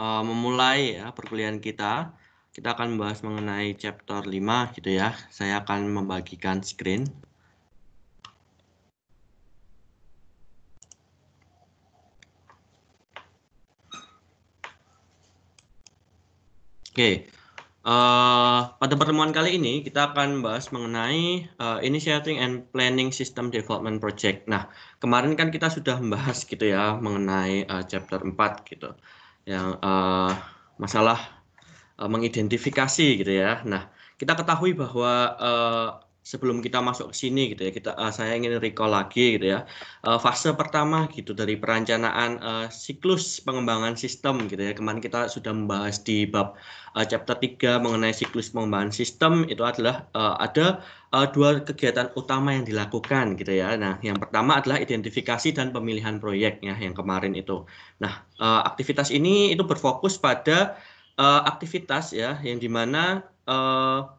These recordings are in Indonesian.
uh, memulai ya perkuliahan kita. Kita akan membahas mengenai chapter 5 gitu ya. Saya akan membagikan screen. Oke, okay. uh, eh, pada pertemuan kali ini kita akan bahas mengenai uh, Initiating and Planning System Development Project. Nah, kemarin kan kita sudah membahas gitu ya mengenai uh, chapter 4 gitu yang uh, masalah uh, mengidentifikasi gitu ya. Nah, kita ketahui bahwa uh, sebelum kita masuk ke sini gitu ya kita uh, saya ingin recall lagi gitu ya uh, fase pertama gitu dari perencanaan uh, siklus pengembangan sistem gitu ya kemarin kita sudah membahas di bab uh, chapter 3 mengenai siklus pengembangan sistem itu adalah uh, ada uh, dua kegiatan utama yang dilakukan gitu ya nah yang pertama adalah identifikasi dan pemilihan proyeknya yang kemarin itu nah uh, aktivitas ini itu berfokus pada uh, aktivitas ya yang dimana uh,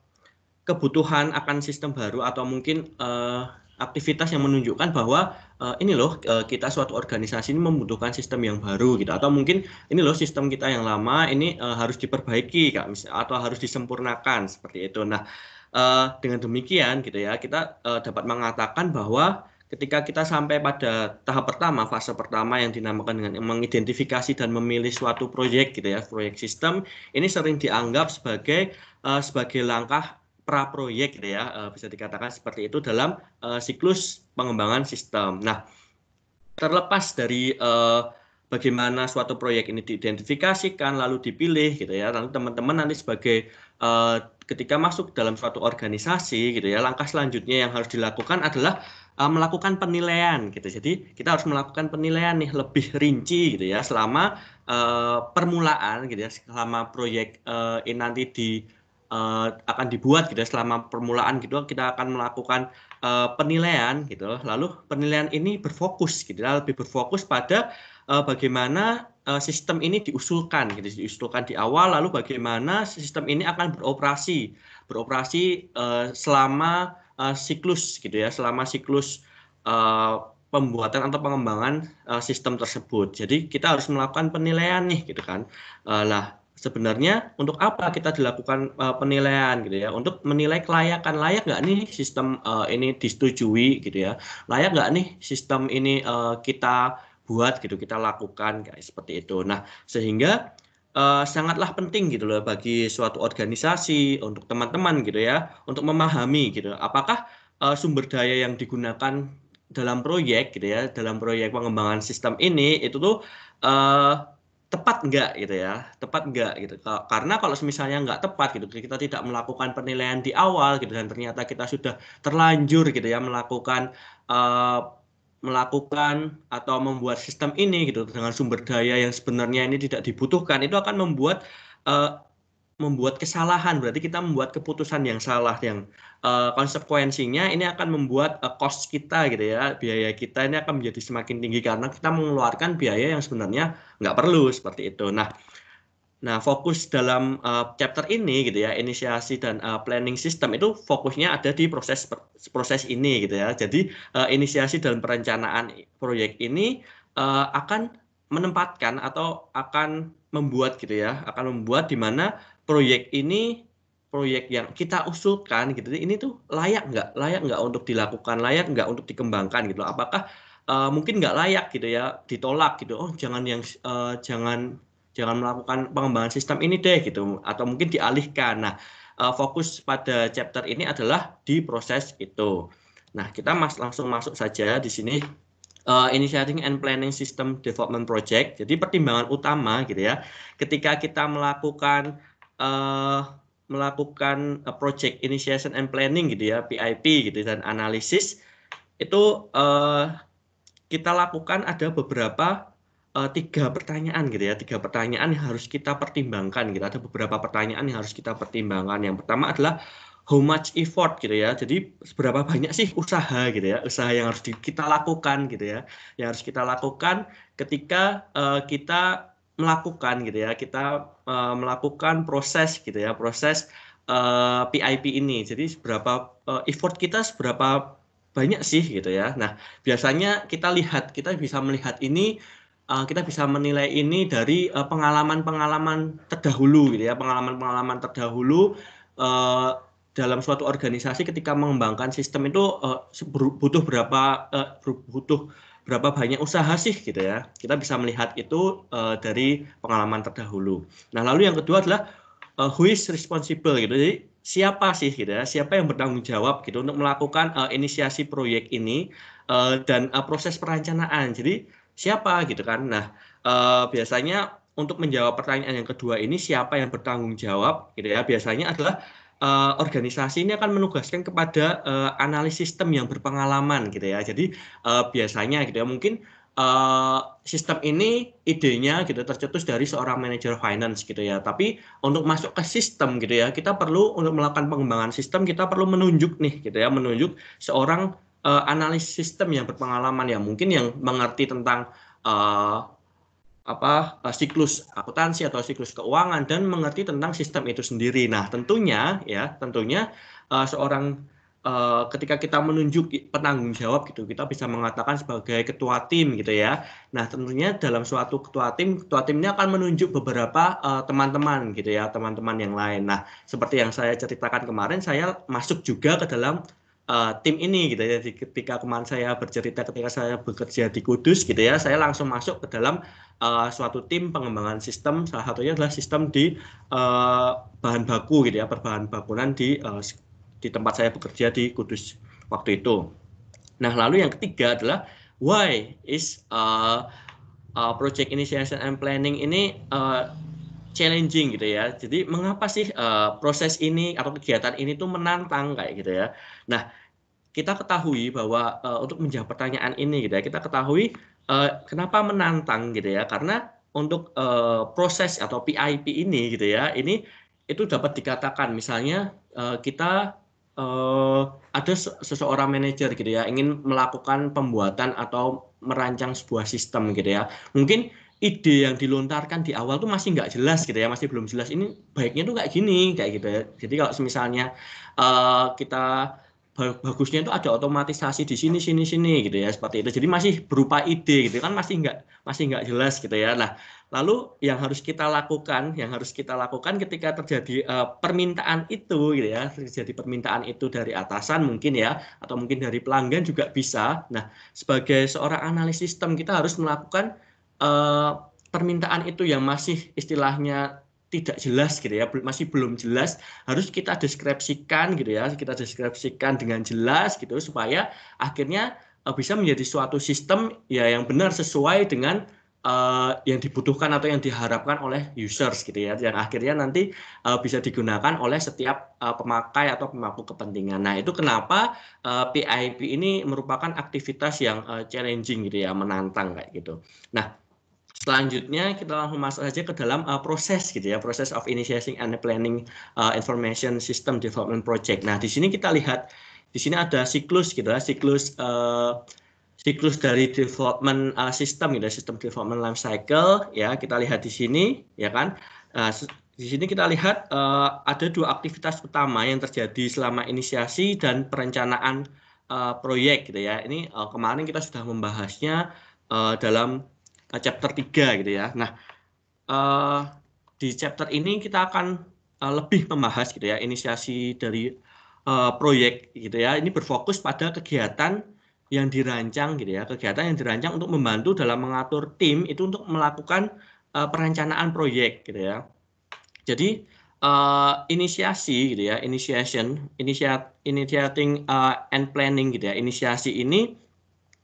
kebutuhan akan sistem baru atau mungkin uh, aktivitas yang menunjukkan bahwa uh, ini loh uh, kita suatu organisasi ini membutuhkan sistem yang baru gitu atau mungkin ini loh sistem kita yang lama ini uh, harus diperbaiki kak atau harus disempurnakan seperti itu. Nah uh, dengan demikian gitu ya kita uh, dapat mengatakan bahwa ketika kita sampai pada tahap pertama fase pertama yang dinamakan dengan mengidentifikasi dan memilih suatu proyek gitu ya proyek sistem ini sering dianggap sebagai uh, sebagai langkah praproyek gitu ya, eh, bisa dikatakan seperti itu dalam eh, siklus pengembangan sistem. Nah, terlepas dari eh, bagaimana suatu proyek ini diidentifikasikan lalu dipilih gitu ya lalu teman-teman nanti sebagai uh, ketika masuk dalam suatu organisasi gitu ya langkah selanjutnya yang harus dilakukan adalah uh, melakukan penilaian gitu jadi kita harus melakukan penilaian nih lebih rinci gitu ya selama uh, permulaan gitu ya selama proyek uh, ini nanti di uh, akan dibuat gitu ya, selama permulaan gitu kita akan melakukan uh, penilaian gitu lalu penilaian ini berfokus gitu ya, lebih berfokus pada uh, bagaimana uh, sistem ini diusulkan gitu diusulkan di awal lalu bagaimana sistem ini akan beroperasi beroperasi uh, selama uh, siklus gitu ya selama siklus uh, pembuatan atau pengembangan uh, sistem tersebut. Jadi kita harus melakukan penilaian nih gitu kan. Uh, lah sebenarnya untuk apa kita dilakukan uh, penilaian gitu ya untuk menilai kelayakan layak nggak nih sistem uh, ini disetujui gitu ya layak nggak nih sistem ini uh, kita buat gitu kita lakukan kayak seperti itu nah sehingga uh, sangatlah penting gitu loh bagi suatu organisasi untuk teman-teman gitu ya untuk memahami gitu apakah uh, sumber daya yang digunakan dalam proyek gitu ya dalam proyek pengembangan sistem ini itu tuh uh, tepat enggak gitu ya tepat enggak gitu karena kalau misalnya enggak tepat gitu kita tidak melakukan penilaian di awal gitu dan ternyata kita sudah terlanjur gitu ya melakukan uh, melakukan atau membuat sistem ini gitu dengan sumber daya yang sebenarnya ini tidak dibutuhkan itu akan membuat uh, membuat kesalahan berarti kita membuat keputusan yang salah yang uh, konsekuensinya ini akan membuat uh, cost kita gitu ya biaya kita ini akan menjadi semakin tinggi karena kita mengeluarkan biaya yang sebenarnya nggak perlu seperti itu nah nah fokus dalam uh, chapter ini gitu ya inisiasi dan uh, planning system itu fokusnya ada di proses proses ini gitu ya jadi uh, inisiasi dan perencanaan proyek ini uh, akan menempatkan atau akan membuat gitu ya akan membuat di mana proyek ini proyek yang kita usulkan gitu ini tuh layak nggak layak nggak untuk dilakukan layak nggak untuk dikembangkan gitu apakah uh, mungkin nggak layak gitu ya ditolak gitu oh jangan yang uh, jangan jangan melakukan pengembangan sistem ini deh gitu atau mungkin dialihkan nah uh, fokus pada chapter ini adalah di proses itu nah kita mas langsung masuk saja di sini uh, Initiating and Planning System Development Project jadi pertimbangan utama gitu ya ketika kita melakukan uh, melakukan uh, project initiation and planning gitu ya PIP gitu dan analisis itu uh, kita lakukan ada beberapa uh, tiga pertanyaan gitu ya tiga pertanyaan yang harus kita pertimbangkan gitu ada beberapa pertanyaan yang harus kita pertimbangkan yang pertama adalah how much effort gitu ya. Jadi seberapa banyak sih usaha gitu ya, usaha yang harus kita lakukan gitu ya, yang harus kita lakukan ketika uh, kita melakukan gitu ya kita uh, melakukan proses gitu ya proses uh, eh, PIP ini jadi seberapa uh, effort kita seberapa banyak sih gitu ya nah biasanya kita lihat kita bisa melihat ini uh, kita bisa menilai ini dari pengalaman-pengalaman uh, pengalaman -pengalaman terdahulu gitu ya pengalaman-pengalaman terdahulu uh, dalam suatu organisasi ketika mengembangkan sistem itu uh, butuh berapa uh, butuh berapa banyak usaha sih gitu ya. Kita bisa melihat itu uh, dari pengalaman terdahulu. Nah, lalu yang kedua adalah uh, who is responsible gitu. Jadi siapa sih gitu ya, siapa yang bertanggung jawab gitu untuk melakukan uh, inisiasi proyek ini uh, dan uh, proses perencanaan. Jadi siapa gitu kan. Nah, uh, biasanya untuk menjawab pertanyaan yang kedua ini siapa yang bertanggung jawab gitu ya biasanya adalah Eh, organisasi ini akan menugaskan kepada uh, analis sistem yang berpengalaman gitu ya. Jadi uh, biasanya gitu ya mungkin Uh, sistem ini idenya gitu tercetus dari seorang manajer finance gitu ya. Tapi untuk masuk ke sistem gitu ya, kita perlu untuk melakukan pengembangan sistem kita perlu menunjuk nih gitu ya, menunjuk seorang uh, analis sistem yang berpengalaman ya, mungkin yang mengerti tentang uh, apa eh, siklus akuntansi atau siklus keuangan dan mengerti tentang sistem itu sendiri. Nah, tentunya ya, tentunya uh, seorang uh, ketika kita menunjuk penanggung jawab gitu, kita bisa mengatakan sebagai ketua tim gitu ya. Nah, tentunya dalam suatu ketua tim, ketua tim ini akan menunjuk beberapa teman-teman uh, gitu ya, teman-teman yang lain. Nah, seperti yang saya ceritakan kemarin, saya masuk juga ke dalam Eh, tim ini gitu ya. Ketika kemarin saya bercerita ketika saya bekerja di Kudus gitu ya, saya langsung masuk ke dalam uh, suatu tim pengembangan sistem. Salah satunya adalah sistem di uh, bahan baku gitu ya, perbahan bakunan di uh, di tempat saya bekerja di Kudus waktu itu. Nah, lalu yang ketiga adalah why is uh, uh, project initiation and planning ini uh, challenging gitu ya. Jadi mengapa sih uh, proses ini atau kegiatan ini tuh menantang kayak gitu ya. Nah, kita ketahui bahwa uh, untuk menjawab pertanyaan ini gitu ya, kita ketahui uh, kenapa menantang gitu ya. Karena untuk uh, proses atau PIP ini gitu ya, ini itu dapat dikatakan misalnya uh, kita uh, ada seseorang manajer gitu ya ingin melakukan pembuatan atau merancang sebuah sistem gitu ya. Mungkin ide yang dilontarkan di awal tuh masih nggak jelas gitu ya masih belum jelas ini baiknya tuh kayak gini kayak gitu ya jadi kalau misalnya uh, kita bagusnya itu ada otomatisasi di sini sini sini gitu ya seperti itu jadi masih berupa ide gitu kan masih nggak masih nggak jelas gitu ya nah lalu yang harus kita lakukan yang harus kita lakukan ketika terjadi uh, permintaan itu gitu ya terjadi permintaan itu dari atasan mungkin ya atau mungkin dari pelanggan juga bisa nah sebagai seorang analis sistem kita harus melakukan uh, permintaan itu yang masih istilahnya tidak jelas gitu ya masih belum jelas harus kita deskripsikan gitu ya kita deskripsikan dengan jelas gitu supaya akhirnya uh, bisa menjadi suatu sistem ya yang benar sesuai dengan uh, yang dibutuhkan atau yang diharapkan oleh users gitu ya yang akhirnya nanti uh, bisa digunakan oleh setiap uh, pemakai atau pemangku kepentingan nah itu kenapa uh, PIP ini merupakan aktivitas yang uh, challenging gitu ya menantang kayak gitu nah Selanjutnya kita langsung masuk saja ke dalam uh, proses gitu ya, proses of initiating and planning uh, information system development project. Nah, di sini kita lihat di sini ada siklus gitu ya, siklus uh, siklus dari development uh, system gitu, ya, sistem development life cycle ya, kita lihat di sini ya kan. Uh, di sini kita lihat uh, ada dua aktivitas utama yang terjadi selama inisiasi dan perencanaan uh, proyek gitu ya. Ini uh, kemarin kita sudah membahasnya uh, dalam uh, chapter 3 gitu ya. Nah, uh, di chapter ini kita akan uh, lebih membahas gitu ya inisiasi dari uh, proyek gitu ya. Ini berfokus pada kegiatan yang dirancang gitu ya, kegiatan yang dirancang untuk membantu dalam mengatur tim itu untuk melakukan uh, perencanaan proyek gitu ya. Jadi uh, inisiasi gitu ya, initiation, initiat, initiating uh, and planning gitu ya. Inisiasi ini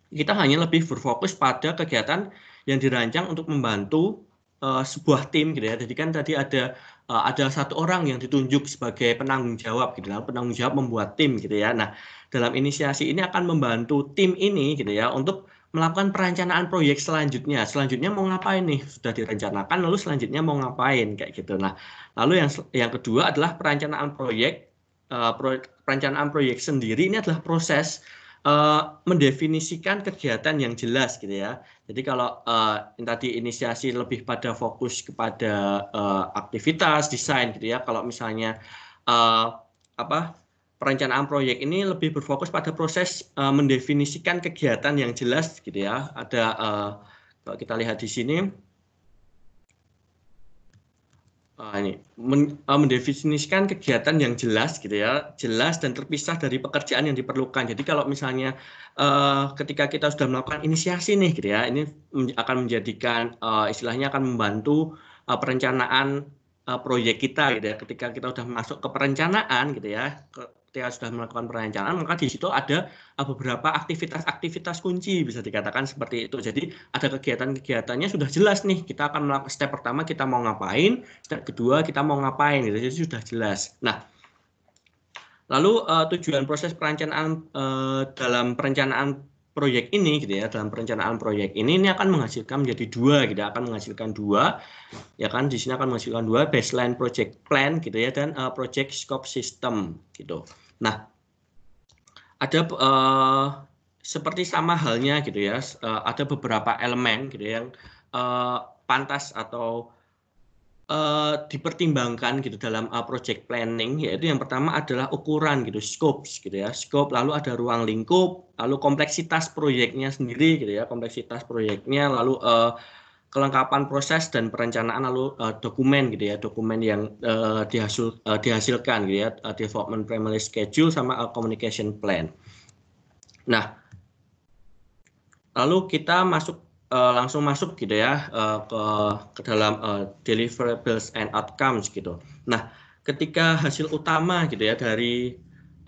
kita hanya lebih berfokus pada kegiatan yang dirancang untuk membantu uh, sebuah tim gitu ya. Jadi kan tadi ada uh, ada satu orang yang ditunjuk sebagai penanggung jawab gitu. ya. penanggung jawab membuat tim gitu ya. Nah, dalam inisiasi ini akan membantu tim ini gitu ya untuk melakukan perencanaan proyek selanjutnya. Selanjutnya mau ngapain nih? Sudah direncanakan lalu selanjutnya mau ngapain kayak gitu. Nah, lalu yang yang kedua adalah perencanaan proyek uh, eh, proyek perencanaan proyek sendiri ini adalah proses uh, mendefinisikan kegiatan yang jelas gitu ya. Jadi kalau uh, yang tadi inisiasi lebih pada fokus kepada uh, aktivitas desain gitu ya. Kalau misalnya uh, apa perencanaan proyek ini lebih berfokus pada proses uh, mendefinisikan kegiatan yang jelas gitu ya. Ada uh, kalau kita lihat di sini Ah, ini men, uh, mendefinisikan kegiatan yang jelas gitu ya, jelas dan terpisah dari pekerjaan yang diperlukan. Jadi kalau misalnya uh, ketika kita sudah melakukan inisiasi nih gitu ya, ini akan menjadikan uh, istilahnya akan membantu uh, perencanaan uh, proyek kita gitu ya. Ketika kita sudah masuk ke perencanaan gitu ya, ke, ketika sudah melakukan perencanaan maka di situ ada eh, beberapa aktivitas-aktivitas kunci bisa dikatakan seperti itu. Jadi ada kegiatan-kegiatannya sudah jelas nih kita akan melakukan step pertama kita mau ngapain, step kedua kita mau ngapain gitu. Jadi sudah jelas. Nah, lalu uh, tujuan proses perencanaan uh, dalam perencanaan proyek ini gitu ya dalam perencanaan proyek ini ini akan menghasilkan menjadi dua gitu ya. akan menghasilkan dua ya kan di sini akan menghasilkan dua baseline project plan gitu ya dan uh, project scope system gitu. Nah, ada uh, seperti sama halnya gitu ya, uh, ada beberapa elemen gitu yang uh, pantas atau uh, dipertimbangkan gitu dalam uh, project planning yaitu yang pertama adalah ukuran gitu scopes gitu ya scope lalu ada ruang lingkup lalu kompleksitas proyeknya sendiri gitu ya kompleksitas proyeknya lalu uh, kelengkapan proses dan perencanaan lalu uh, dokumen gitu ya dokumen yang uh, dihasil uh, dihasilkan gitu ya uh, development primary schedule sama uh, communication plan. Nah lalu kita masuk uh, langsung masuk gitu ya uh, ke ke dalam uh, deliverables and outcomes gitu. Nah ketika hasil utama gitu ya dari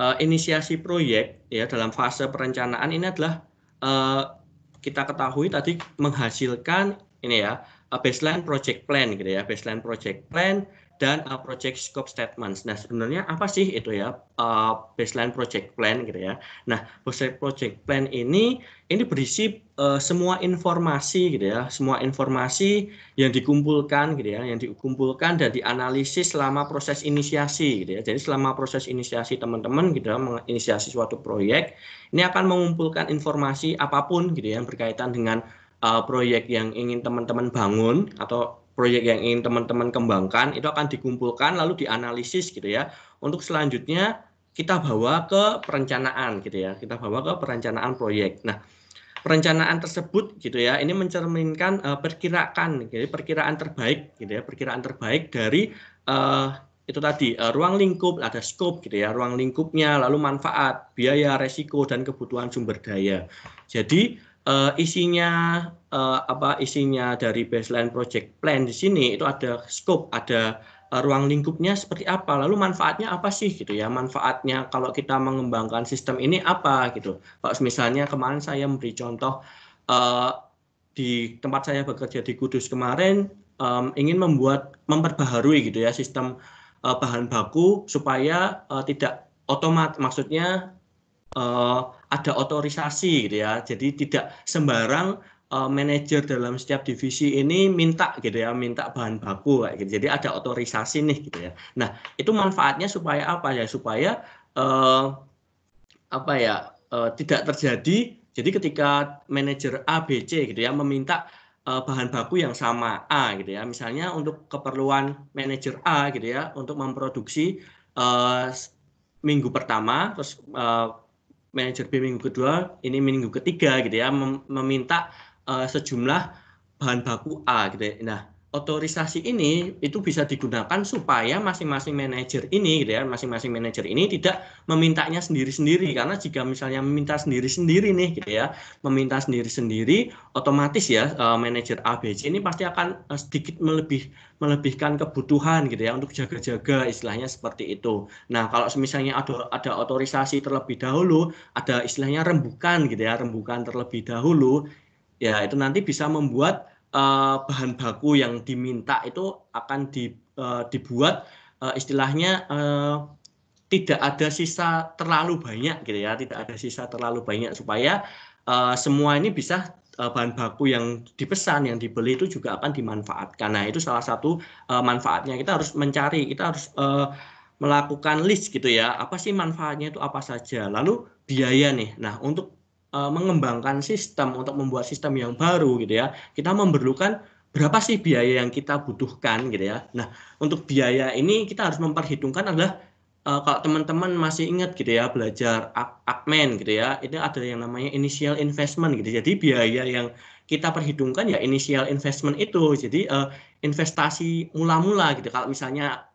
uh, inisiasi proyek ya dalam fase perencanaan ini adalah uh, kita ketahui tadi menghasilkan ini ya baseline project plan gitu ya baseline project plan dan uh, project scope statements. Nah sebenarnya apa sih itu ya uh, baseline project plan gitu ya. Nah baseline project plan ini ini berisi uh, semua informasi gitu ya, semua informasi yang dikumpulkan gitu ya, yang dikumpulkan dan dianalisis selama proses inisiasi gitu ya. Jadi selama proses inisiasi teman-teman gitu ya, menginisiasi suatu proyek ini akan mengumpulkan informasi apapun gitu ya yang berkaitan dengan uh, proyek yang ingin teman-teman bangun atau proyek yang ingin teman-teman kembangkan itu akan dikumpulkan lalu dianalisis gitu ya untuk selanjutnya kita bawa ke perencanaan gitu ya kita bawa ke perencanaan proyek nah perencanaan tersebut gitu ya ini mencerminkan uh, perkirakan jadi perkiraan terbaik gitu ya perkiraan terbaik dari uh, itu tadi uh, ruang lingkup ada scope gitu ya ruang lingkupnya lalu manfaat biaya resiko dan kebutuhan sumber daya jadi uh, isinya uh, apa isinya dari baseline project plan di sini itu ada scope, ada uh, ruang lingkupnya seperti apa, lalu manfaatnya apa sih gitu ya. Manfaatnya kalau kita mengembangkan sistem ini apa gitu. Kalau misalnya kemarin saya memberi contoh uh, di tempat saya bekerja di Kudus kemarin um, ingin membuat memperbaharui gitu ya sistem uh, bahan baku supaya uh, tidak otomat maksudnya uh, ada otorisasi gitu ya. Jadi tidak sembarang uh, manajer dalam setiap divisi ini minta gitu ya, minta bahan baku kayak gitu. Jadi ada otorisasi nih gitu ya. Nah, itu manfaatnya supaya apa ya? Supaya uh, apa ya? Uh, tidak terjadi jadi ketika manajer A B C gitu ya meminta bahan baku yang sama A gitu ya. Misalnya untuk keperluan manajer A gitu ya untuk memproduksi uh, minggu pertama terus uh, manajer B minggu kedua, ini minggu ketiga gitu ya, meminta uh, sejumlah bahan baku A gitu ya. Nah, otorisasi ini itu bisa digunakan supaya masing-masing manajer ini gitu ya, masing-masing manajer ini tidak memintanya sendiri-sendiri karena jika misalnya meminta sendiri-sendiri nih gitu ya, meminta sendiri-sendiri otomatis ya uh, manajer ABC ini pasti akan e, sedikit melebih melebihkan kebutuhan gitu ya untuk jaga-jaga istilahnya seperti itu. Nah, kalau misalnya ada ada otorisasi terlebih dahulu, ada istilahnya rembukan gitu ya, rembukan terlebih dahulu ya itu nanti bisa membuat uh, bahan baku yang diminta itu akan di, uh, dibuat uh, istilahnya uh, tidak ada sisa terlalu banyak gitu ya, tidak ada sisa terlalu banyak supaya uh, semua ini bisa uh, bahan baku yang dipesan yang dibeli itu juga akan dimanfaatkan. Nah, itu salah satu uh, manfaatnya. Kita harus mencari, kita harus uh, melakukan list gitu ya. Apa sih manfaatnya itu apa saja? Lalu biaya nih. Nah, untuk Eh, mengembangkan sistem untuk membuat sistem yang baru gitu ya kita memerlukan berapa sih biaya yang kita butuhkan gitu ya nah untuk biaya ini kita harus memperhitungkan adalah uh, kalau teman-teman masih ingat gitu ya belajar Akmen gitu ya itu ada yang namanya initial investment gitu jadi biaya yang kita perhitungkan ya initial investment itu jadi uh, investasi mula-mula gitu kalau misalnya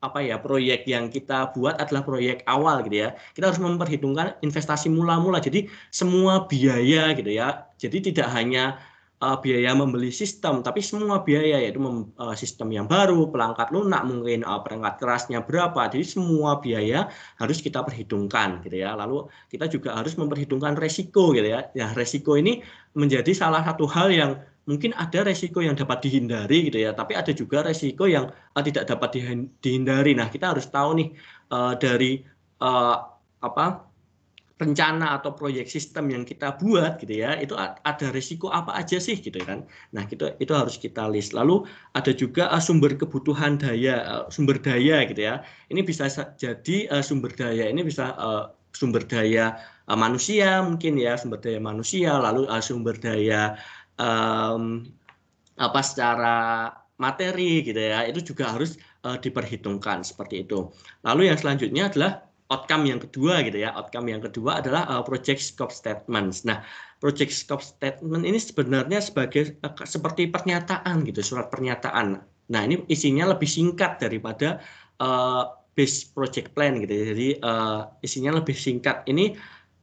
apa ya proyek yang kita buat adalah proyek awal gitu ya. Kita harus memperhitungkan investasi mula-mula. Jadi semua biaya gitu ya. Jadi tidak hanya uh, biaya membeli sistem, tapi semua biaya yaitu mem, uh, sistem yang baru, perangkat lunak mungkin uh, perangkat kerasnya berapa. Jadi semua biaya harus kita perhitungkan gitu ya. Lalu kita juga harus memperhitungkan resiko gitu ya. Ya resiko ini menjadi salah satu hal yang mungkin ada resiko yang dapat dihindari gitu ya, tapi ada juga resiko yang uh, tidak dapat dihindari. Nah, kita harus tahu nih uh, dari uh, apa rencana atau proyek sistem yang kita buat gitu ya itu ada resiko apa aja sih gitu ya kan nah itu itu harus kita list lalu ada juga uh, sumber kebutuhan daya uh, sumber daya gitu ya ini bisa jadi uh, sumber daya ini bisa uh, sumber daya uh, manusia mungkin ya sumber daya manusia lalu uh, sumber daya um, apa secara materi gitu ya itu juga harus uh, diperhitungkan seperti itu. Lalu yang selanjutnya adalah outcome yang kedua gitu ya. Outcome yang kedua adalah uh, project scope statements. Nah, project scope statement ini sebenarnya sebagai uh, seperti pernyataan gitu, surat pernyataan. Nah, ini isinya lebih singkat daripada uh, base project plan gitu. Ya. Jadi uh, isinya lebih singkat. Ini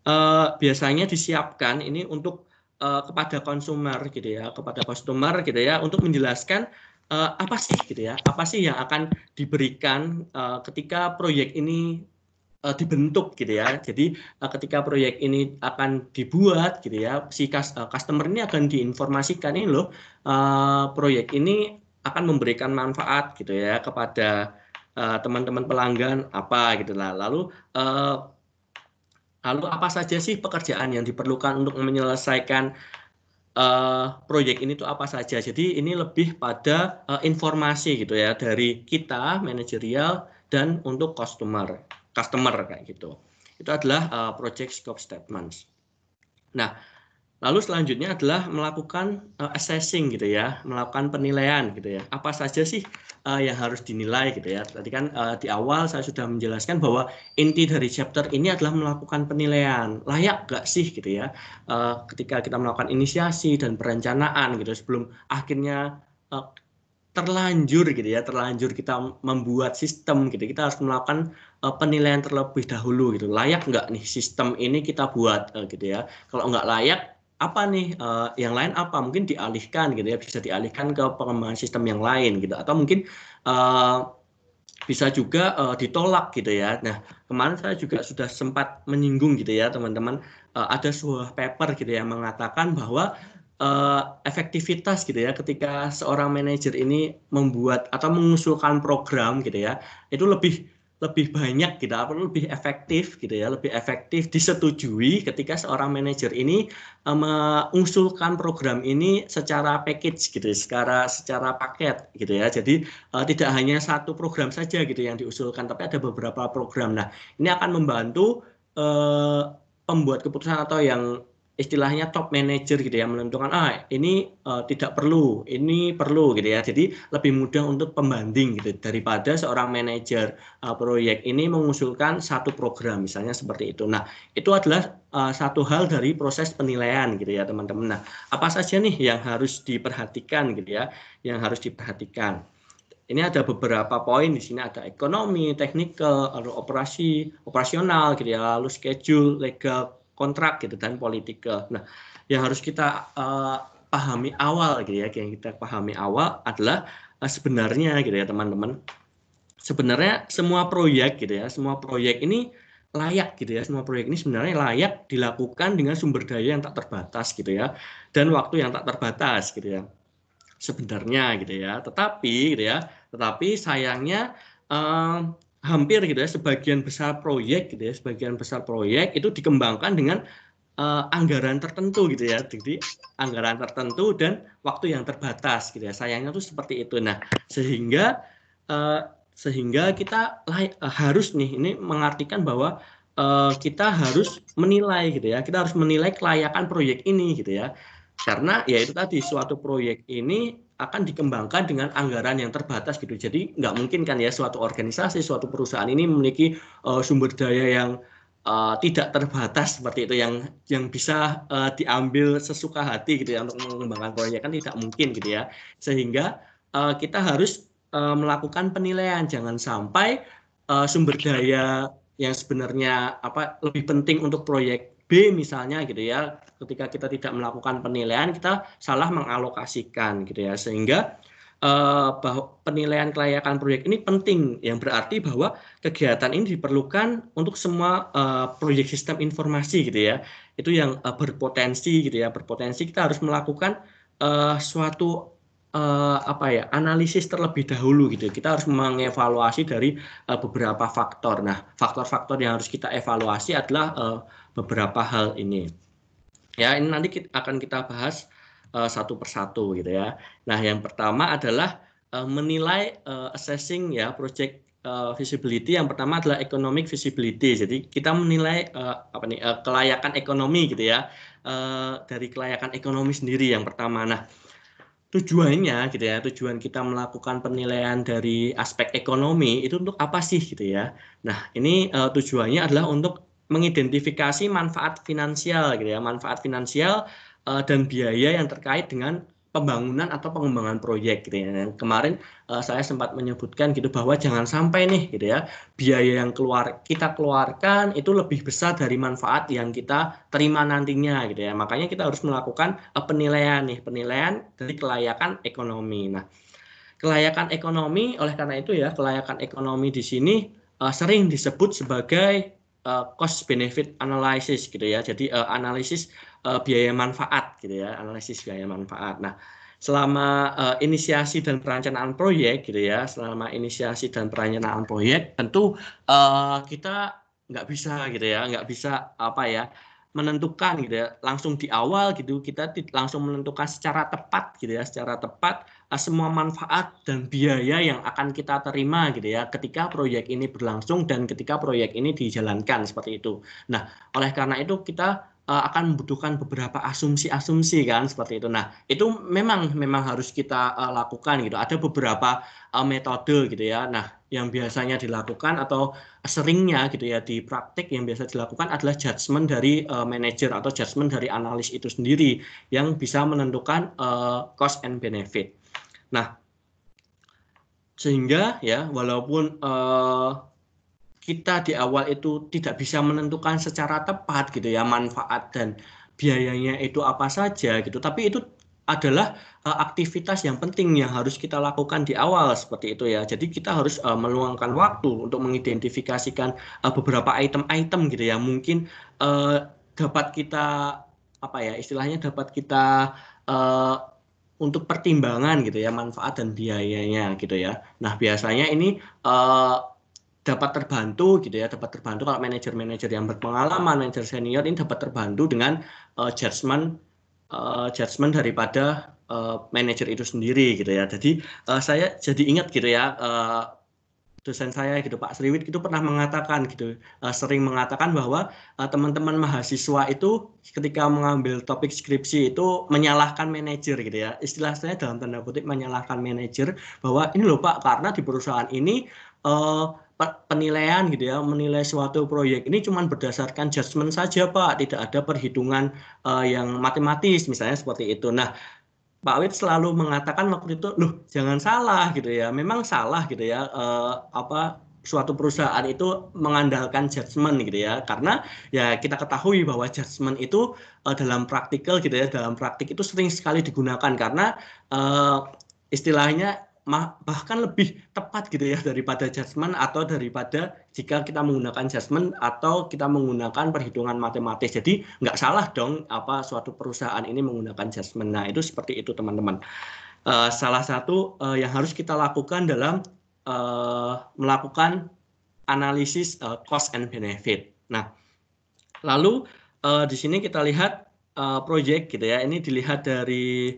uh, biasanya disiapkan ini untuk Eh, kepada konsumer gitu ya, kepada customer gitu ya untuk menjelaskan uh, apa sih gitu ya, apa sih yang akan diberikan uh, ketika proyek ini dibentuk gitu ya. Jadi ketika proyek ini akan dibuat gitu ya, si kas, customer ini akan diinformasikan ini loh proyek ini akan memberikan manfaat gitu ya kepada teman-teman pelanggan apa gitu lah. Lalu Lalu apa saja sih pekerjaan yang diperlukan untuk menyelesaikan uh, proyek ini tuh apa saja? Jadi ini lebih pada uh, informasi gitu ya dari kita manajerial dan untuk customer, customer kayak gitu. Itu adalah uh, project scope statements. Nah, Lalu selanjutnya adalah melakukan uh, assessing gitu ya, melakukan penilaian gitu ya. Apa saja sih uh, yang harus dinilai gitu ya. Tadi kan uh, di awal saya sudah menjelaskan bahwa inti dari chapter ini adalah melakukan penilaian. Layak gak sih gitu ya. Uh, ketika kita melakukan inisiasi dan perencanaan gitu sebelum akhirnya uh, terlanjur gitu ya, terlanjur kita membuat sistem gitu. Kita harus melakukan uh, penilaian terlebih dahulu gitu. Layak nggak nih sistem ini kita buat uh, gitu ya. Kalau nggak layak apa nih uh, yang lain apa mungkin dialihkan gitu ya bisa dialihkan ke pengembangan sistem yang lain gitu atau mungkin uh, bisa juga uh, ditolak gitu ya. Nah kemarin saya juga sudah sempat menyinggung gitu ya teman-teman uh, ada sebuah paper gitu ya, yang mengatakan bahwa uh, efektivitas gitu ya ketika seorang manajer ini membuat atau mengusulkan program gitu ya itu lebih lebih banyak gitu apa lebih efektif gitu ya lebih efektif disetujui ketika seorang manajer ini eh, mengusulkan program ini secara package gitu secara secara paket gitu ya jadi uh, tidak hanya satu program saja gitu yang diusulkan tapi ada beberapa program nah ini akan membantu uh, pembuat keputusan atau yang istilahnya top manager gitu ya menentukan ah ini uh, tidak perlu ini perlu gitu ya jadi lebih mudah untuk pembanding gitu daripada seorang manager uh, eh, proyek ini mengusulkan satu program misalnya seperti itu nah itu adalah uh, satu hal dari proses penilaian gitu ya teman-teman nah apa saja nih yang harus diperhatikan gitu ya yang harus diperhatikan ini ada beberapa poin di sini ada ekonomi, teknikal, lalu operasi, operasional gitu ya, lalu schedule, legal, kontrak gitu dan political. Nah, yang harus kita uh, pahami awal gitu ya, yang kita pahami awal adalah uh, sebenarnya gitu ya teman-teman. Sebenarnya semua proyek gitu ya, semua proyek ini layak gitu ya semua proyek ini sebenarnya layak dilakukan dengan sumber daya yang tak terbatas gitu ya dan waktu yang tak terbatas gitu ya sebenarnya gitu ya tetapi gitu ya tetapi sayangnya uh, hampir gitu ya sebagian besar proyek gitu ya sebagian besar proyek itu dikembangkan dengan uh, anggaran tertentu gitu ya jadi anggaran tertentu dan waktu yang terbatas gitu ya sayangnya tuh seperti itu nah sehingga uh, sehingga kita uh, harus nih ini mengartikan bahwa uh, kita harus menilai gitu ya kita harus menilai kelayakan proyek ini gitu ya karena ya itu tadi suatu proyek ini akan dikembangkan dengan anggaran yang terbatas gitu. Jadi nggak mungkin kan ya suatu organisasi, suatu perusahaan ini memiliki uh, sumber daya yang uh, tidak terbatas seperti itu yang yang bisa uh, diambil sesuka hati gitu ya untuk mengembangkan proyek kan tidak mungkin gitu ya. Sehingga uh, kita harus uh, melakukan penilaian jangan sampai uh, sumber daya yang sebenarnya apa lebih penting untuk proyek B misalnya gitu ya ketika kita tidak melakukan penilaian kita salah mengalokasikan gitu ya sehingga eh, bahwa penilaian kelayakan proyek ini penting yang berarti bahwa kegiatan ini diperlukan untuk semua eh, proyek sistem informasi gitu ya itu yang eh, berpotensi gitu ya berpotensi kita harus melakukan suatu apa ya analisis terlebih dahulu gitu kita harus mengevaluasi dari beberapa faktor nah faktor-faktor yang harus kita evaluasi adalah beberapa hal ini. Ya, ini nanti kita, akan kita bahas uh, satu persatu gitu ya. Nah, yang pertama adalah uh, menilai uh, assessing ya project uh, visibility yang pertama adalah economic visibility. Jadi kita menilai uh, apa nih uh, kelayakan ekonomi gitu ya uh, dari kelayakan ekonomi sendiri yang pertama. Nah tujuannya gitu ya tujuan kita melakukan penilaian dari aspek ekonomi itu untuk apa sih gitu ya. Nah ini uh, tujuannya adalah untuk mengidentifikasi manfaat finansial gitu ya, manfaat finansial uh, dan biaya yang terkait dengan pembangunan atau pengembangan proyek gitu ya. yang kemarin uh, saya sempat menyebutkan gitu bahwa jangan sampai nih gitu ya biaya yang keluar kita keluarkan itu lebih besar dari manfaat yang kita terima nantinya gitu ya. Makanya kita harus melakukan uh, penilaian nih, penilaian dari kelayakan ekonomi. Nah, kelayakan ekonomi oleh karena itu ya kelayakan ekonomi di sini uh, sering disebut sebagai uh, cost benefit analysis gitu ya. Jadi uh, analisis uh, biaya manfaat gitu ya, analisis biaya manfaat. Nah, selama uh, inisiasi dan perencanaan proyek gitu ya, selama inisiasi dan perencanaan proyek tentu uh, kita nggak bisa gitu ya, nggak bisa apa ya menentukan gitu ya langsung di awal gitu kita langsung menentukan secara tepat gitu ya secara tepat Eh, semua manfaat dan biaya yang akan kita terima gitu ya ketika proyek ini berlangsung dan ketika proyek ini dijalankan seperti itu. Nah, oleh karena itu kita eh, akan membutuhkan beberapa asumsi-asumsi kan seperti itu. Nah, itu memang memang harus kita eh, lakukan gitu. Ada beberapa metode gitu ya. Nah, yang biasanya dilakukan atau seringnya gitu ya di praktik yang biasa dilakukan adalah judgement dari uh, manajer atau judgement dari analis itu sendiri yang bisa menentukan uh, cost and benefit. Nah, sehingga ya walaupun uh, kita di awal itu tidak bisa menentukan secara tepat gitu ya manfaat dan biayanya itu apa saja gitu, tapi itu adalah uh, aktivitas yang penting yang harus kita lakukan di awal seperti itu ya. Jadi kita harus uh, meluangkan waktu untuk mengidentifikasikan uh, beberapa item-item gitu ya. Mungkin uh, dapat kita apa ya istilahnya dapat kita uh, untuk pertimbangan gitu ya manfaat dan biayanya gitu ya. Nah biasanya ini uh, dapat terbantu gitu ya, dapat terbantu kalau manajer-manajer yang berpengalaman, manajer senior ini dapat terbantu dengan uh, judgement uh, judgement daripada uh, manajer itu sendiri gitu ya. Jadi uh, saya jadi ingat gitu ya uh, dosen saya gitu Pak Sriwit itu pernah mengatakan gitu uh, sering mengatakan bahwa teman eh, teman-teman mahasiswa itu ketika mengambil topik skripsi itu menyalahkan manajer gitu ya istilahnya dalam tanda kutip menyalahkan manajer bahwa ini loh Pak karena di perusahaan ini uh, penilaian gitu ya menilai suatu proyek ini cuma berdasarkan judgement saja Pak tidak ada perhitungan uh, yang matematis misalnya seperti itu nah Pak Wit selalu mengatakan waktu itu, loh jangan salah gitu ya. Memang salah gitu ya eh, apa suatu perusahaan itu mengandalkan judgement gitu ya karena ya kita ketahui bahwa judgement itu uh, dalam praktikal gitu ya dalam praktik itu sering sekali digunakan karena uh, istilahnya bahkan lebih tepat gitu ya daripada judgment atau daripada jika kita menggunakan judgment atau kita menggunakan perhitungan matematis. Jadi nggak salah dong apa suatu perusahaan ini menggunakan judgment Nah itu seperti itu teman-teman. Uh, salah satu uh, yang harus kita lakukan dalam uh, melakukan analisis uh, cost and benefit. Nah lalu uh, di sini kita lihat uh, project gitu ya. Ini dilihat dari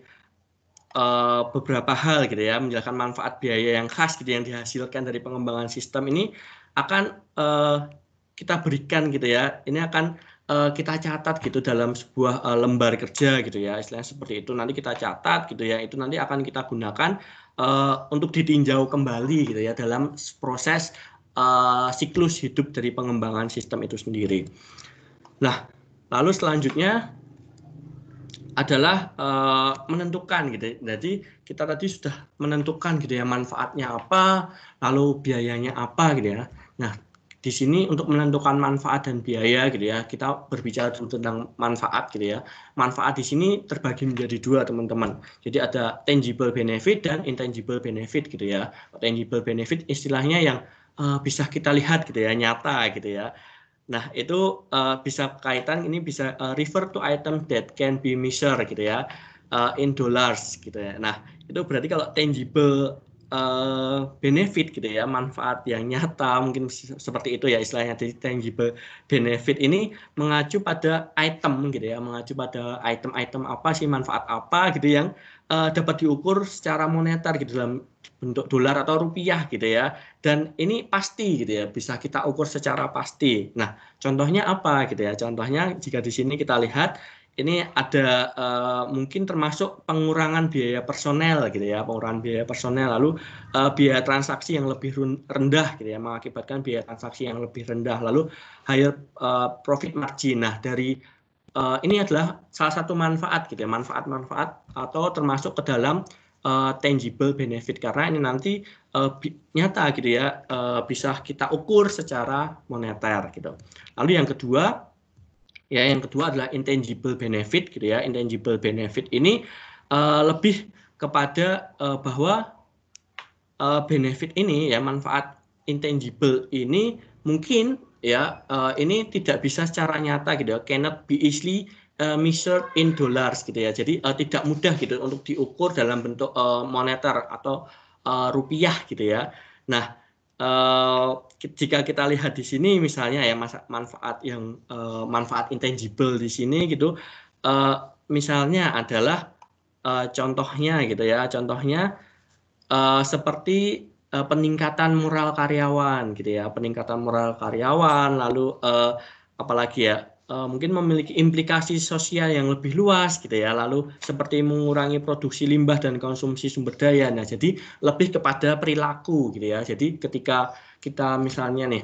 Eh, beberapa hal gitu ya, menjelaskan manfaat biaya yang khas gitu yang dihasilkan dari pengembangan sistem ini akan uh, kita berikan gitu ya. Ini akan uh, kita catat gitu dalam sebuah uh, lembar kerja gitu ya, istilahnya seperti itu. Nanti kita catat gitu ya, itu nanti akan kita gunakan uh, untuk ditinjau kembali gitu ya dalam proses uh, siklus hidup dari pengembangan sistem itu sendiri. Nah, lalu selanjutnya adalah uh, menentukan gitu. Jadi kita tadi sudah menentukan gitu ya manfaatnya apa, lalu biayanya apa gitu ya. Nah, di sini untuk menentukan manfaat dan biaya gitu ya. Kita berbicara tentang manfaat gitu ya. Manfaat di sini terbagi menjadi dua teman-teman. Jadi ada tangible benefit dan intangible benefit gitu ya. Tangible benefit istilahnya yang uh, bisa kita lihat gitu ya, nyata gitu ya. Nah, itu uh, bisa kaitan ini bisa uh, refer to item that can be measured gitu ya uh, in dollars gitu ya. Nah, itu berarti kalau tangible Eh, benefit gitu ya, manfaat yang nyata mungkin seperti itu ya istilahnya. Jadi tangible benefit ini mengacu pada item gitu ya, mengacu pada item-item apa sih manfaat apa gitu yang uh, dapat diukur secara moneter gitu dalam bentuk dolar atau rupiah gitu ya. Dan ini pasti gitu ya, bisa kita ukur secara pasti. Nah, contohnya apa gitu ya? Contohnya jika di sini kita lihat ini ada uh, mungkin termasuk pengurangan biaya personel gitu ya, pengurangan biaya personel lalu uh, biaya transaksi yang lebih rendah gitu ya, mengakibatkan biaya transaksi yang lebih rendah lalu higher uh, profit margin. Nah, dari uh, ini adalah salah satu manfaat gitu ya, manfaat-manfaat atau termasuk ke dalam uh, tangible benefit karena ini nanti uh, nyata gitu ya, uh, bisa kita ukur secara moneter gitu. Lalu yang kedua ya yang kedua adalah intangible benefit gitu ya intangible benefit ini uh, lebih kepada uh, bahwa uh, benefit ini ya manfaat intangible ini mungkin ya uh, ini tidak bisa secara nyata gitu ya. cannot be easily uh, measured in dollars gitu ya jadi uh, tidak mudah gitu untuk diukur dalam bentuk uh, moneter atau uh, rupiah gitu ya nah Uh, jika kita lihat di sini misalnya ya manfaat yang uh, manfaat intangible di sini gitu uh, misalnya adalah uh, contohnya gitu ya contohnya uh, seperti uh, peningkatan moral karyawan gitu ya peningkatan moral karyawan lalu uh, apalagi ya Eh, mungkin memiliki implikasi sosial yang lebih luas gitu ya lalu seperti mengurangi produksi limbah dan konsumsi sumber daya nah jadi lebih kepada perilaku gitu ya jadi ketika kita misalnya nih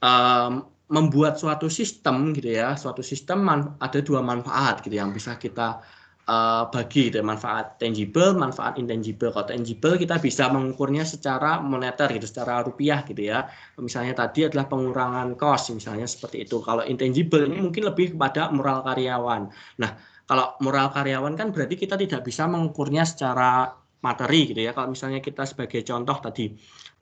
um, membuat suatu sistem gitu ya suatu sistem ada dua manfaat gitu yang bisa kita uh, bagi itu ya, manfaat tangible, manfaat intangible. Kalau tangible kita bisa mengukurnya secara moneter gitu, secara rupiah gitu ya. Misalnya tadi adalah pengurangan cost misalnya seperti itu. Kalau intangible ini hmm. mungkin lebih kepada moral karyawan. Nah, kalau moral karyawan kan berarti kita tidak bisa mengukurnya secara materi gitu ya. Kalau misalnya kita sebagai contoh tadi,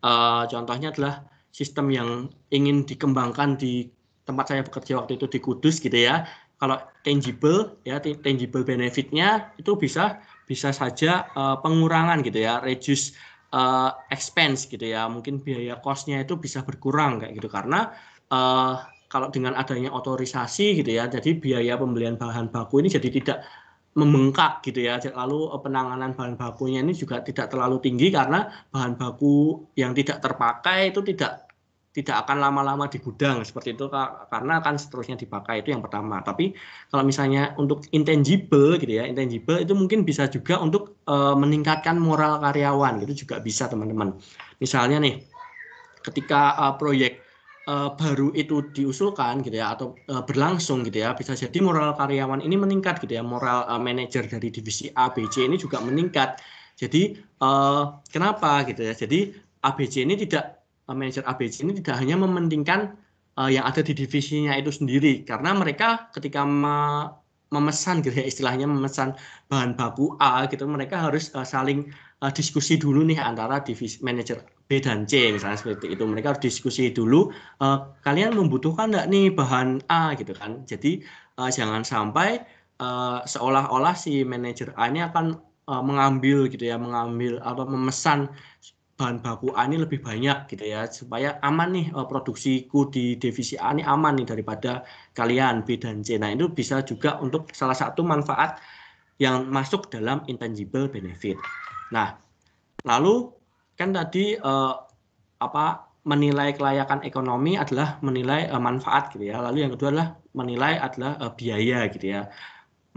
uh, contohnya adalah sistem yang ingin dikembangkan di tempat saya bekerja waktu itu di Kudus gitu ya kalau tangible ya tangible benefitnya itu bisa bisa saja uh, pengurangan gitu ya reduce uh, expense gitu ya mungkin biaya costnya itu bisa berkurang kayak gitu karena uh, kalau dengan adanya otorisasi gitu ya jadi biaya pembelian bahan baku ini jadi tidak membengkak gitu ya lalu penanganan bahan bakunya ini juga tidak terlalu tinggi karena bahan baku yang tidak terpakai itu tidak tidak akan lama-lama di gudang seperti itu karena akan seterusnya dipakai itu yang pertama. Tapi kalau misalnya untuk intangible gitu ya, intangible itu mungkin bisa juga untuk e, meningkatkan moral karyawan gitu juga bisa teman-teman. Misalnya nih ketika e, proyek e, baru itu diusulkan gitu ya atau e, berlangsung gitu ya, bisa jadi moral karyawan ini meningkat gitu ya, moral e, manajer dari divisi ABC ini juga meningkat. Jadi e, kenapa gitu ya? Jadi ABC ini tidak Uh, manajer ABC ini tidak hanya mementingkan uh, yang ada di divisinya itu sendiri karena mereka ketika me memesan gitu ya istilahnya memesan bahan baku A gitu mereka harus uh, saling uh, diskusi dulu nih antara divisi manajer B dan C misalnya seperti itu mereka harus diskusi dulu uh, kalian membutuhkan nggak nih bahan A gitu kan jadi uh, jangan sampai uh, seolah-olah si manajer A ini akan uh, mengambil gitu ya mengambil atau memesan bahan baku A ini lebih banyak gitu ya supaya aman nih eh, produksiku di divisi A ini aman nih daripada kalian B dan C. Nah itu bisa juga untuk salah satu manfaat yang masuk dalam intangible benefit. Nah lalu kan tadi eh, apa menilai kelayakan ekonomi adalah menilai eh, manfaat gitu ya. Lalu yang kedua adalah menilai adalah eh, biaya gitu ya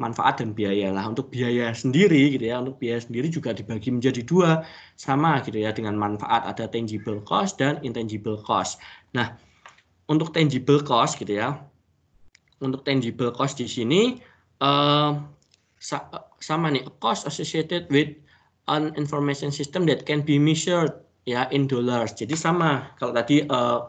manfaat dan biaya lah untuk biaya sendiri gitu ya untuk biaya sendiri juga dibagi menjadi dua sama gitu ya dengan manfaat ada tangible cost dan intangible cost nah untuk tangible cost gitu ya untuk tangible cost di sini uh, sama nih cost associated with an information system that can be measured ya in dollars jadi sama kalau tadi uh, eh,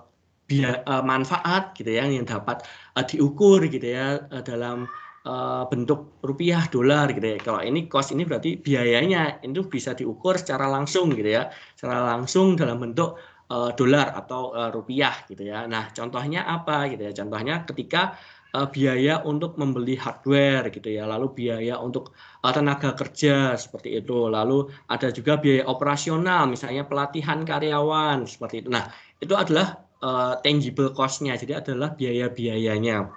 biaya uh, eh, manfaat gitu ya yang dapat uh, diukur gitu ya uh, dalam Eh, bentuk rupiah, dolar gitu ya. Kalau ini cost ini berarti biayanya itu bisa diukur secara langsung gitu ya, secara langsung dalam bentuk uh, dolar atau uh, rupiah gitu ya. Nah contohnya apa gitu ya? Contohnya ketika uh, biaya untuk membeli hardware gitu ya, lalu biaya untuk uh, tenaga kerja seperti itu, lalu ada juga biaya operasional misalnya pelatihan karyawan seperti itu. Nah, itu adalah uh, tangible cost-nya, jadi adalah biaya-biayanya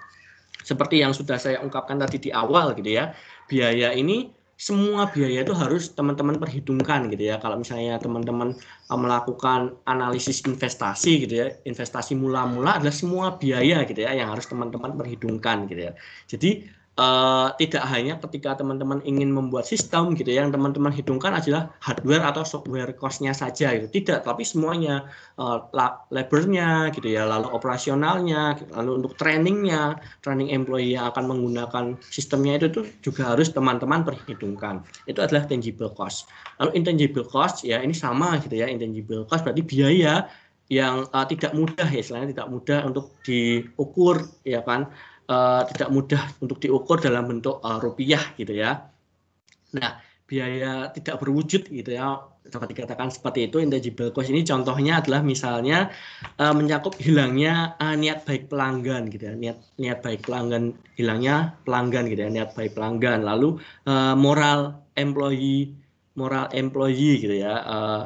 seperti yang sudah saya ungkapkan tadi di awal gitu ya biaya ini semua biaya itu harus teman-teman perhitungkan gitu ya kalau misalnya teman-teman eh, melakukan analisis investasi gitu ya investasi mula-mula adalah semua biaya gitu ya yang harus teman-teman perhitungkan gitu ya jadi uh, tidak hanya ketika teman-teman ingin membuat sistem gitu ya, yang teman-teman hitungkan adalah hardware atau software cost-nya saja gitu. Tidak, tapi semuanya uh, labornya gitu ya, lalu operasionalnya, lalu untuk trainingnya, training employee yang akan menggunakan sistemnya itu tuh juga harus teman-teman perhitungkan. Itu adalah tangible cost. Lalu intangible cost ya ini sama gitu ya, intangible cost berarti biaya yang uh, tidak mudah ya, istilahnya tidak mudah untuk diukur ya kan uh, tidak mudah untuk diukur dalam bentuk uh, rupiah gitu ya. Nah, biaya tidak berwujud gitu ya dapat dikatakan seperti itu intangible cost ini contohnya adalah misalnya uh, mencakup hilangnya uh, niat baik pelanggan gitu ya niat niat baik pelanggan hilangnya pelanggan gitu ya niat baik pelanggan lalu uh, moral employee moral employee gitu ya uh,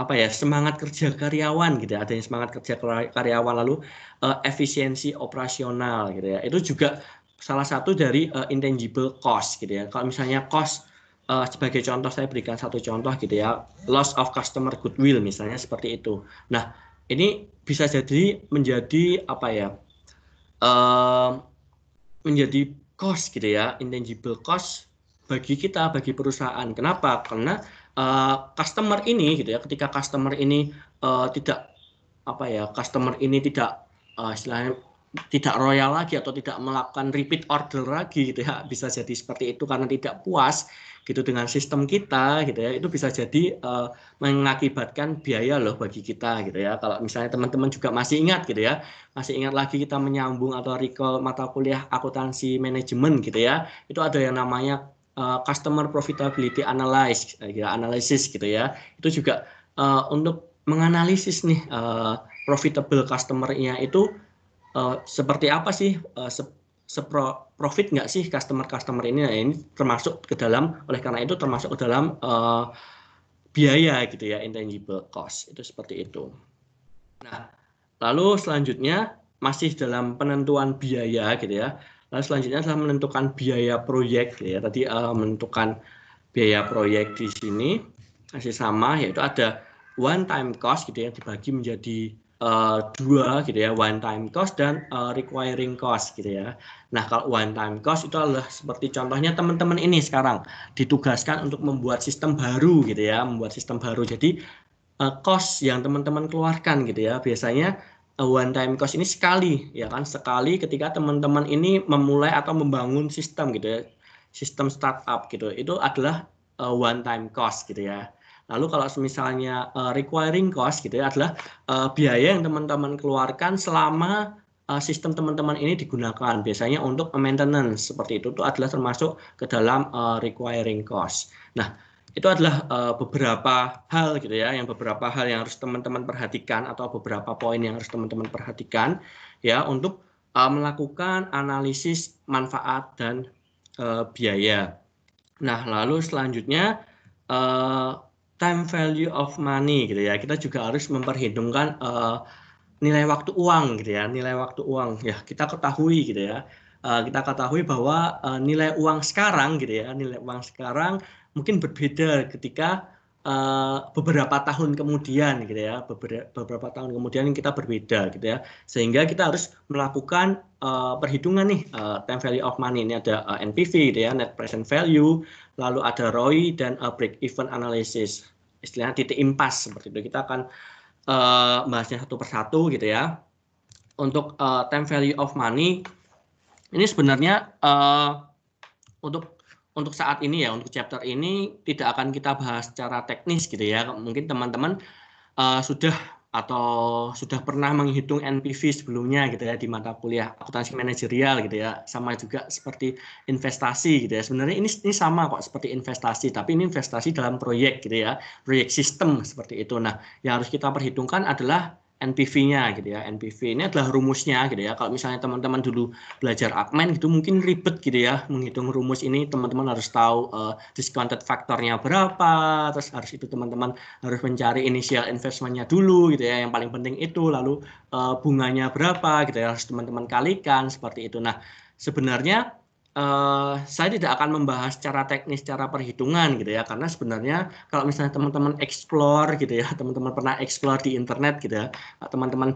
apa ya semangat kerja karyawan gitu ya yang semangat kerja karyawan lalu uh, efisiensi operasional gitu ya itu juga salah satu dari uh, intangible cost gitu ya kalau misalnya cost uh, sebagai contoh saya berikan satu contoh gitu ya loss of customer goodwill misalnya seperti itu nah ini bisa jadi menjadi apa ya uh, menjadi cost gitu ya intangible cost bagi kita bagi perusahaan kenapa karena Eh, customer ini gitu ya ketika customer ini uh, tidak apa ya customer ini tidak uh, istilahnya tidak royal lagi atau tidak melakukan repeat order lagi gitu ya bisa jadi seperti itu karena tidak puas gitu dengan sistem kita gitu ya itu bisa jadi uh, mengakibatkan biaya loh bagi kita gitu ya kalau misalnya teman-teman juga masih ingat gitu ya masih ingat lagi kita menyambung atau recall mata kuliah akuntansi manajemen gitu ya itu ada yang namanya Eh, customer profitability analysis, gitu, ya, analisis gitu ya. Itu juga uh, untuk menganalisis nih uh, profitable customer-nya itu uh, seperti apa sih uh, sepro profit nggak sih customer-customer ini nah ini termasuk ke dalam oleh karena itu termasuk ke dalam uh, biaya gitu ya intangible cost itu seperti itu. Nah, lalu selanjutnya masih dalam penentuan biaya gitu ya. Lalu nah, selanjutnya adalah menentukan biaya proyek ya. Tadi uh, menentukan biaya proyek di sini masih sama yaitu ada one time cost gitu ya dibagi menjadi uh, dua gitu ya one time cost dan uh, requiring cost gitu ya. Nah kalau one time cost itu adalah seperti contohnya teman-teman ini sekarang ditugaskan untuk membuat sistem baru gitu ya membuat sistem baru jadi uh, cost yang teman-teman keluarkan gitu ya biasanya one time cost ini sekali ya kan sekali ketika teman-teman ini memulai atau membangun sistem gitu ya sistem startup gitu itu adalah uh, one time cost gitu ya lalu kalau misalnya uh, requiring cost gitu ya adalah uh, biaya yang teman-teman keluarkan selama uh, sistem teman-teman ini digunakan biasanya untuk maintenance seperti itu itu adalah termasuk ke dalam uh, requiring cost nah itu adalah uh, beberapa hal gitu ya, yang beberapa hal yang harus teman-teman perhatikan atau beberapa poin yang harus teman-teman perhatikan ya untuk uh, melakukan analisis manfaat dan uh, biaya. Nah, lalu selanjutnya uh, time value of money gitu ya. Kita juga harus memperhitungkan uh, nilai waktu uang gitu ya, nilai waktu uang. Ya, kita ketahui gitu ya. Uh, kita ketahui bahwa uh, nilai uang sekarang gitu ya, nilai uang sekarang mungkin berbeda ketika uh, beberapa tahun kemudian gitu ya beberapa, beberapa tahun kemudian kita berbeda gitu ya sehingga kita harus melakukan uh, perhitungan nih uh, time value of money ini ada uh, NPV gitu ya net present value lalu ada ROI dan uh, break even analysis istilahnya titik impas seperti itu kita akan uh, bahasnya satu persatu gitu ya untuk uh, time value of money ini sebenarnya uh, untuk untuk saat ini ya untuk chapter ini tidak akan kita bahas secara teknis gitu ya. Mungkin teman-teman uh, sudah atau sudah pernah menghitung NPV sebelumnya gitu ya di mata kuliah akuntansi manajerial gitu ya sama juga seperti investasi gitu ya sebenarnya ini ini sama kok seperti investasi tapi ini investasi dalam proyek gitu ya proyek sistem seperti itu nah yang harus kita perhitungkan adalah NPV-nya gitu ya. NPV ini adalah rumusnya gitu ya. Kalau misalnya teman-teman dulu belajar Akmen gitu mungkin ribet gitu ya menghitung rumus ini teman-teman harus tahu uh, eh, discounted faktornya berapa, terus harus itu teman-teman harus mencari initial investment-nya dulu gitu ya. Yang paling penting itu lalu uh, bunganya berapa gitu ya harus teman-teman kalikan seperti itu. Nah, sebenarnya Eh, saya tidak akan membahas secara teknis, secara perhitungan gitu ya, karena sebenarnya kalau misalnya teman-teman explore gitu ya, teman-teman pernah explore di internet gitu ya, eh, teman-teman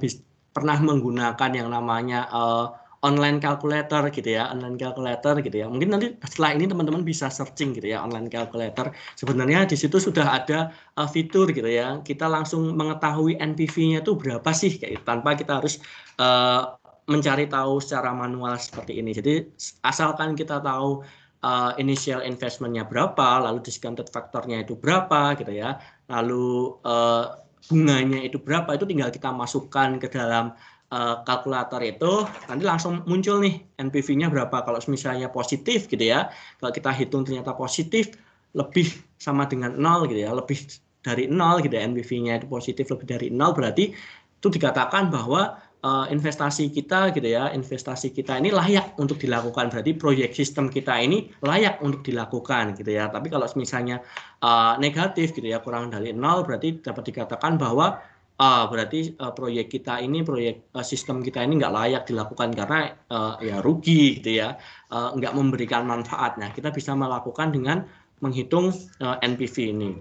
pernah menggunakan yang namanya uh, online calculator gitu ya, online calculator gitu ya. Mungkin nanti setelah ini teman-teman bisa searching gitu ya online calculator. Sebenarnya di situ sudah ada uh, fitur gitu ya, kita langsung mengetahui NPV-nya itu berapa sih kayak tanpa kita harus uh, mencari tahu secara manual seperti ini. Jadi asalkan kita tahu uh, initial investmentnya berapa, lalu discounted faktornya itu berapa, gitu ya, lalu uh, bunganya itu berapa, itu tinggal kita masukkan ke dalam uh, kalkulator itu, nanti langsung muncul nih NPV-nya berapa. Kalau misalnya positif, gitu ya, kalau kita hitung ternyata positif lebih sama dengan nol, gitu ya, lebih dari nol, gitu ya, NPV-nya itu positif lebih dari nol, berarti itu dikatakan bahwa uh, investasi kita gitu ya, investasi kita ini layak untuk dilakukan. Berarti proyek sistem kita ini layak untuk dilakukan gitu ya. Tapi kalau misalnya uh, negatif gitu ya, kurang dari nol berarti dapat dikatakan bahwa uh, berarti uh, proyek kita ini proyek uh, sistem kita ini nggak layak dilakukan karena uh, ya rugi gitu ya uh, nggak memberikan manfaatnya kita bisa melakukan dengan menghitung uh, NPV ini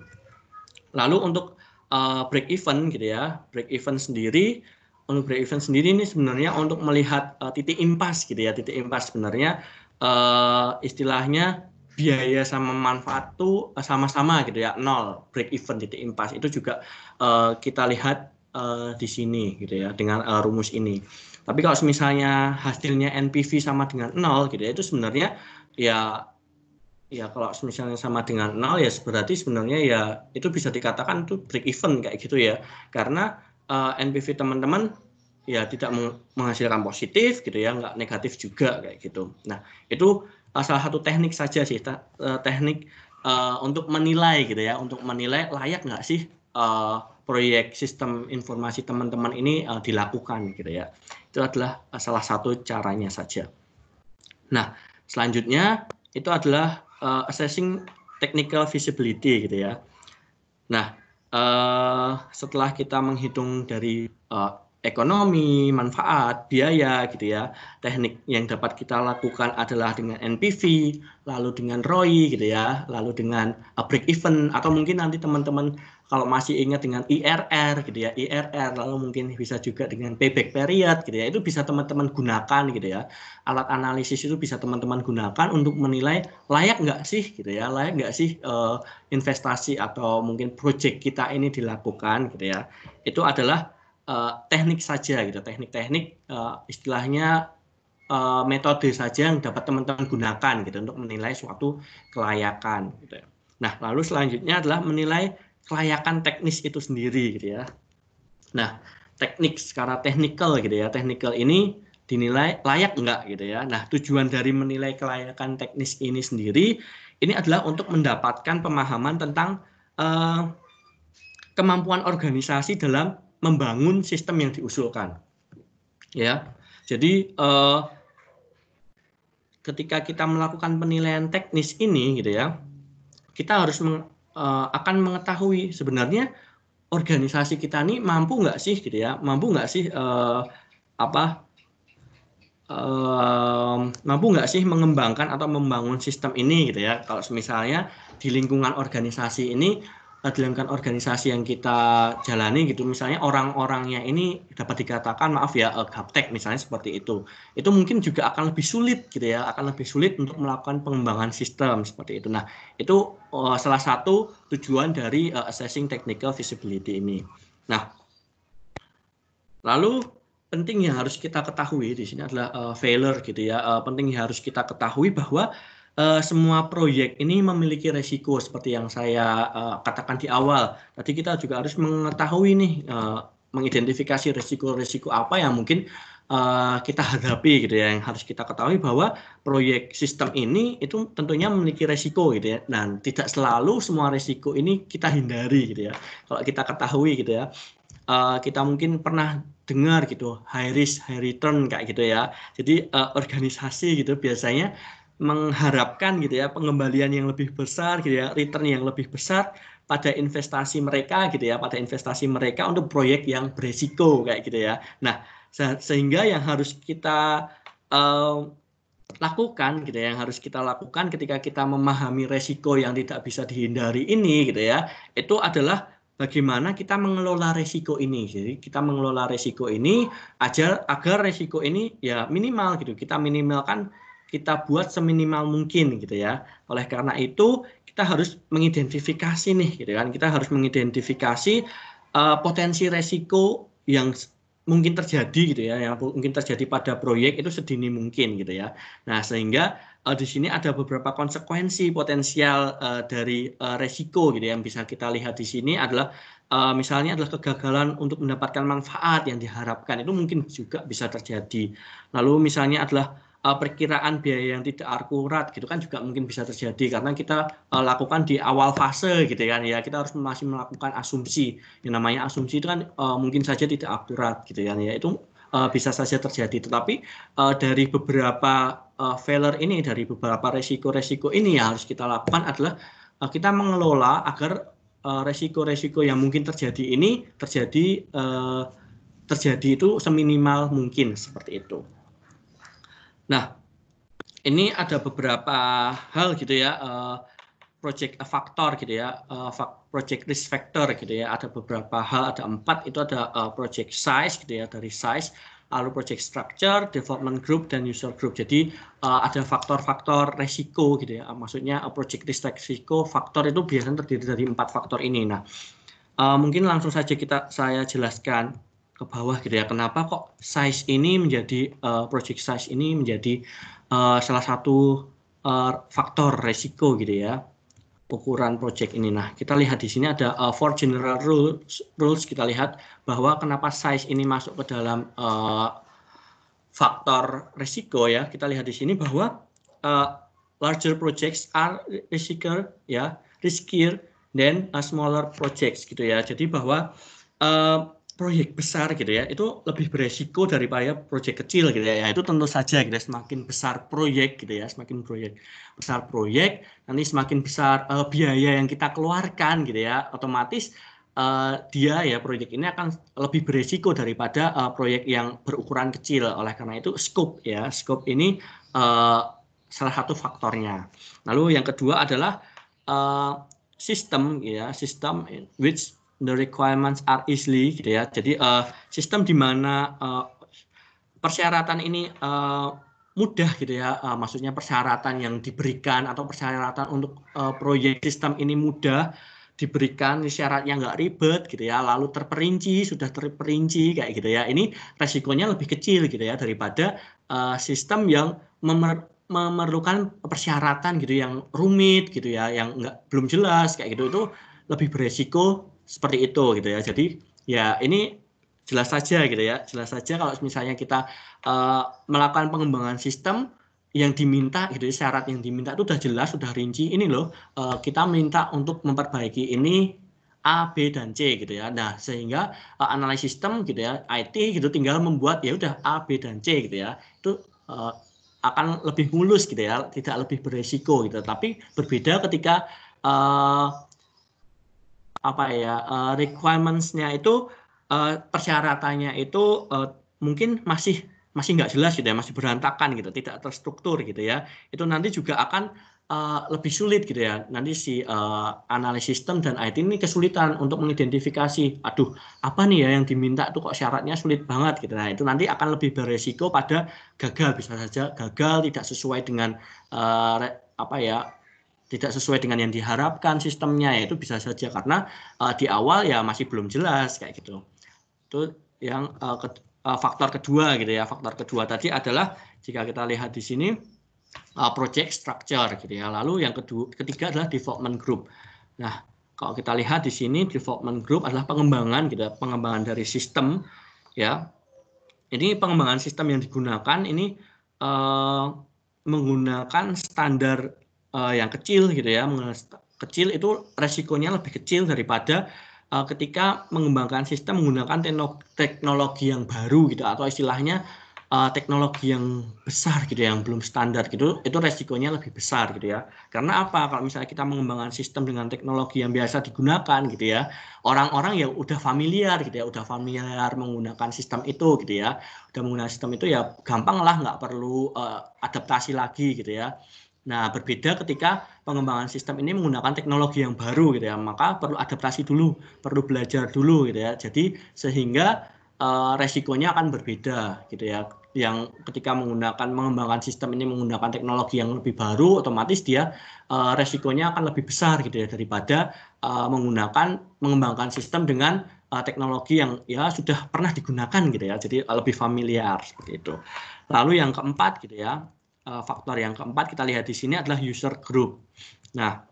lalu untuk uh, break even gitu ya break even sendiri untuk break even sendiri ini sebenarnya untuk melihat uh, titik impas gitu ya, titik impas sebenarnya uh, istilahnya biaya sama manfaat itu eh, sama-sama gitu ya nol break even titik impas itu juga uh, kita lihat uh, di sini gitu ya dengan uh, rumus ini tapi kalau misalnya hasilnya NPV sama dengan nol gitu ya itu sebenarnya ya ya kalau misalnya sama dengan nol ya berarti sebenarnya ya itu bisa dikatakan itu break even kayak gitu ya karena uh, eh, NPV teman-teman ya tidak menghasilkan positif gitu ya nggak negatif juga kayak gitu nah itu uh, salah satu teknik saja sih ta, uh, teknik uh, untuk menilai gitu ya untuk menilai layak nggak sih uh, proyek sistem informasi teman-teman ini uh, dilakukan gitu ya itu adalah uh, salah satu caranya saja nah selanjutnya itu adalah uh, assessing technical feasibility gitu ya nah uh, setelah kita menghitung dari uh, ekonomi, manfaat, biaya gitu ya. Teknik yang dapat kita lakukan adalah dengan NPV, lalu dengan ROI gitu ya, lalu dengan break even atau mungkin nanti teman-teman kalau masih ingat dengan IRR gitu ya IRR lalu mungkin bisa juga dengan payback period gitu ya itu bisa teman-teman gunakan gitu ya alat analisis itu bisa teman-teman gunakan untuk menilai layak nggak sih gitu ya layak nggak sih uh, investasi atau mungkin project kita ini dilakukan gitu ya itu adalah uh, teknik saja gitu teknik-teknik uh, istilahnya uh, metode saja yang dapat teman-teman gunakan gitu untuk menilai suatu kelayakan gitu ya. Nah, lalu selanjutnya adalah menilai kelayakan teknis itu sendiri gitu ya. Nah, teknik secara technical gitu ya. Technical ini dinilai layak enggak gitu ya. Nah, tujuan dari menilai kelayakan teknis ini sendiri ini adalah untuk mendapatkan pemahaman tentang eh, kemampuan organisasi dalam membangun sistem yang diusulkan. Ya. Jadi eh, ketika kita melakukan penilaian teknis ini gitu ya, kita harus Eh, akan mengetahui sebenarnya organisasi kita ini mampu nggak sih gitu ya mampu nggak sih uh, apa uh, mampu nggak sih mengembangkan atau membangun sistem ini gitu ya kalau misalnya di lingkungan organisasi ini dalam organisasi yang kita jalani gitu misalnya orang-orangnya ini dapat dikatakan maaf ya eh, gaptek misalnya seperti itu itu mungkin juga akan lebih sulit gitu ya akan lebih sulit untuk melakukan pengembangan sistem seperti itu nah itu uh, salah satu tujuan dari uh, assessing technical feasibility ini nah lalu penting yang harus kita ketahui di sini adalah uh, failure gitu ya uh, penting yang harus kita ketahui bahwa uh, semua proyek ini memiliki resiko seperti yang saya uh, katakan di awal. Tadi kita juga harus mengetahui nih, uh, mengidentifikasi resiko-resiko apa yang mungkin uh, kita hadapi gitu ya. Yang harus kita ketahui bahwa proyek sistem ini itu tentunya memiliki resiko gitu ya. Dan tidak selalu semua resiko ini kita hindari gitu ya. Kalau kita ketahui gitu ya, uh, kita mungkin pernah dengar gitu high risk high return kayak gitu ya jadi uh, organisasi gitu biasanya mengharapkan gitu ya pengembalian yang lebih besar gitu ya return yang lebih besar pada investasi mereka gitu ya pada investasi mereka untuk proyek yang beresiko kayak gitu ya nah sehingga yang harus kita uh, lakukan gitu ya yang harus kita lakukan ketika kita memahami resiko yang tidak bisa dihindari ini gitu ya itu adalah bagaimana kita mengelola resiko ini. Jadi kita mengelola resiko ini agar agar resiko ini ya minimal gitu. Kita minimalkan kita buat seminimal mungkin gitu ya. Oleh karena itu kita harus mengidentifikasi nih gitu kan. Kita harus mengidentifikasi uh, potensi resiko yang mungkin terjadi gitu ya, yang mungkin terjadi pada proyek itu sedini mungkin gitu ya. Nah, sehingga uh, di sini ada beberapa konsekuensi potensial uh, dari uh, resiko gitu ya, yang bisa kita lihat di sini adalah uh, misalnya adalah kegagalan untuk mendapatkan manfaat yang diharapkan itu mungkin juga bisa terjadi. Lalu misalnya adalah uh, perkiraan biaya yang tidak akurat gitu kan juga mungkin bisa terjadi karena kita uh, lakukan di awal fase gitu kan ya kita harus masih melakukan asumsi yang namanya asumsi itu kan uh, mungkin saja tidak akurat gitu kan ya itu uh, bisa saja terjadi tetapi uh, dari beberapa uh, failure ini dari beberapa resiko-resiko ini yang harus kita lakukan adalah uh, kita mengelola agar resiko-resiko yang mungkin terjadi ini terjadi eh, terjadi itu seminimal mungkin seperti itu. Nah, ini ada beberapa hal gitu ya, eh, project eh, faktor gitu ya, eh, project risk factor gitu ya. Ada beberapa hal, ada empat. Itu ada project size gitu ya, dari size, lalu project structure, development group dan user group. Jadi ada faktor-faktor resiko gitu ya. Maksudnya project risk resiko faktor itu biasanya terdiri dari empat faktor ini. Nah, mungkin langsung saja kita saya jelaskan ke bawah gitu ya. Kenapa kok size ini menjadi uh, project size ini menjadi uh, salah satu uh, faktor resiko gitu ya ukuran project ini. Nah, kita lihat di sini ada uh, four general rules rules kita lihat bahwa kenapa size ini masuk ke dalam uh, faktor resiko ya. Kita lihat di sini bahwa uh, larger projects are riskier ya, riskier than a smaller projects gitu ya. Jadi bahwa uh, proyek besar gitu ya itu lebih beresiko daripada proyek kecil gitu ya. ya. itu tentu saja gitu ya semakin besar proyek gitu ya semakin proyek besar proyek nanti semakin besar uh, biaya yang kita keluarkan gitu ya otomatis uh, dia ya proyek ini akan lebih beresiko daripada uh, proyek yang berukuran kecil oleh karena itu scope ya scope ini uh, salah satu faktornya lalu yang kedua adalah uh, sistem gitu ya sistem which the requirements are easily gitu ya. Jadi uh, sistem di mana uh, persyaratan ini uh, mudah gitu ya. Uh, maksudnya persyaratan yang diberikan atau persyaratan untuk uh, proyek sistem ini mudah diberikan syaratnya nggak ribet gitu ya lalu terperinci sudah terperinci kayak gitu ya ini resikonya lebih kecil gitu ya daripada uh, sistem yang memer memerlukan persyaratan gitu yang rumit gitu ya yang nggak belum jelas kayak gitu itu lebih beresiko seperti itu gitu ya. Jadi ya ini jelas saja gitu ya, jelas saja kalau misalnya kita uh, melakukan pengembangan sistem yang diminta gitu ya, syarat yang diminta itu sudah jelas sudah rinci ini loh uh, kita minta untuk memperbaiki ini A, B dan C gitu ya. Nah, sehingga uh, analisis sistem gitu ya, IT gitu tinggal membuat ya udah A, B dan C gitu ya. Itu uh, akan lebih mulus gitu ya, tidak lebih beresiko gitu. Tapi berbeda ketika uh, apa ya uh, eh, requirements itu uh, persyaratannya itu uh, mungkin masih masih nggak jelas gitu ya masih berantakan gitu tidak terstruktur gitu ya itu nanti juga akan uh, lebih sulit gitu ya nanti si uh, analis sistem dan IT ini kesulitan untuk mengidentifikasi aduh apa nih ya yang diminta tuh kok syaratnya sulit banget gitu nah itu nanti akan lebih beresiko pada gagal bisa saja gagal tidak sesuai dengan uh, apa ya tidak sesuai dengan yang diharapkan sistemnya ya itu bisa saja karena uh, di awal ya masih belum jelas kayak gitu itu yang uh, ke, uh, faktor kedua gitu ya faktor kedua tadi adalah jika kita lihat di sini uh, project structure gitu ya lalu yang kedua ketiga adalah development group nah kalau kita lihat di sini development group adalah pengembangan gitu ya, pengembangan dari sistem ya ini pengembangan sistem yang digunakan ini uh, menggunakan standar uh, yang kecil gitu ya kecil itu resikonya lebih kecil daripada uh, ketika mengembangkan sistem menggunakan teknologi yang baru gitu atau istilahnya uh, teknologi yang besar gitu yang belum standar gitu itu resikonya lebih besar gitu ya karena apa kalau misalnya kita mengembangkan sistem dengan teknologi yang biasa digunakan gitu ya orang-orang yang udah familiar gitu ya udah familiar menggunakan sistem itu gitu ya udah menggunakan sistem itu ya gampang lah nggak perlu uh, adaptasi lagi gitu ya Nah, berbeda ketika pengembangan sistem ini menggunakan teknologi yang baru gitu ya. Maka perlu adaptasi dulu, perlu belajar dulu gitu ya. Jadi sehingga uh, resikonya akan berbeda gitu ya. Yang ketika menggunakan mengembangkan sistem ini menggunakan teknologi yang lebih baru, otomatis dia uh, resikonya akan lebih besar gitu ya daripada uh, menggunakan mengembangkan sistem dengan uh, teknologi yang ya sudah pernah digunakan gitu ya. Jadi lebih familiar seperti itu. Lalu yang keempat gitu ya, Eh, faktor yang keempat kita lihat di sini adalah user group. Nah,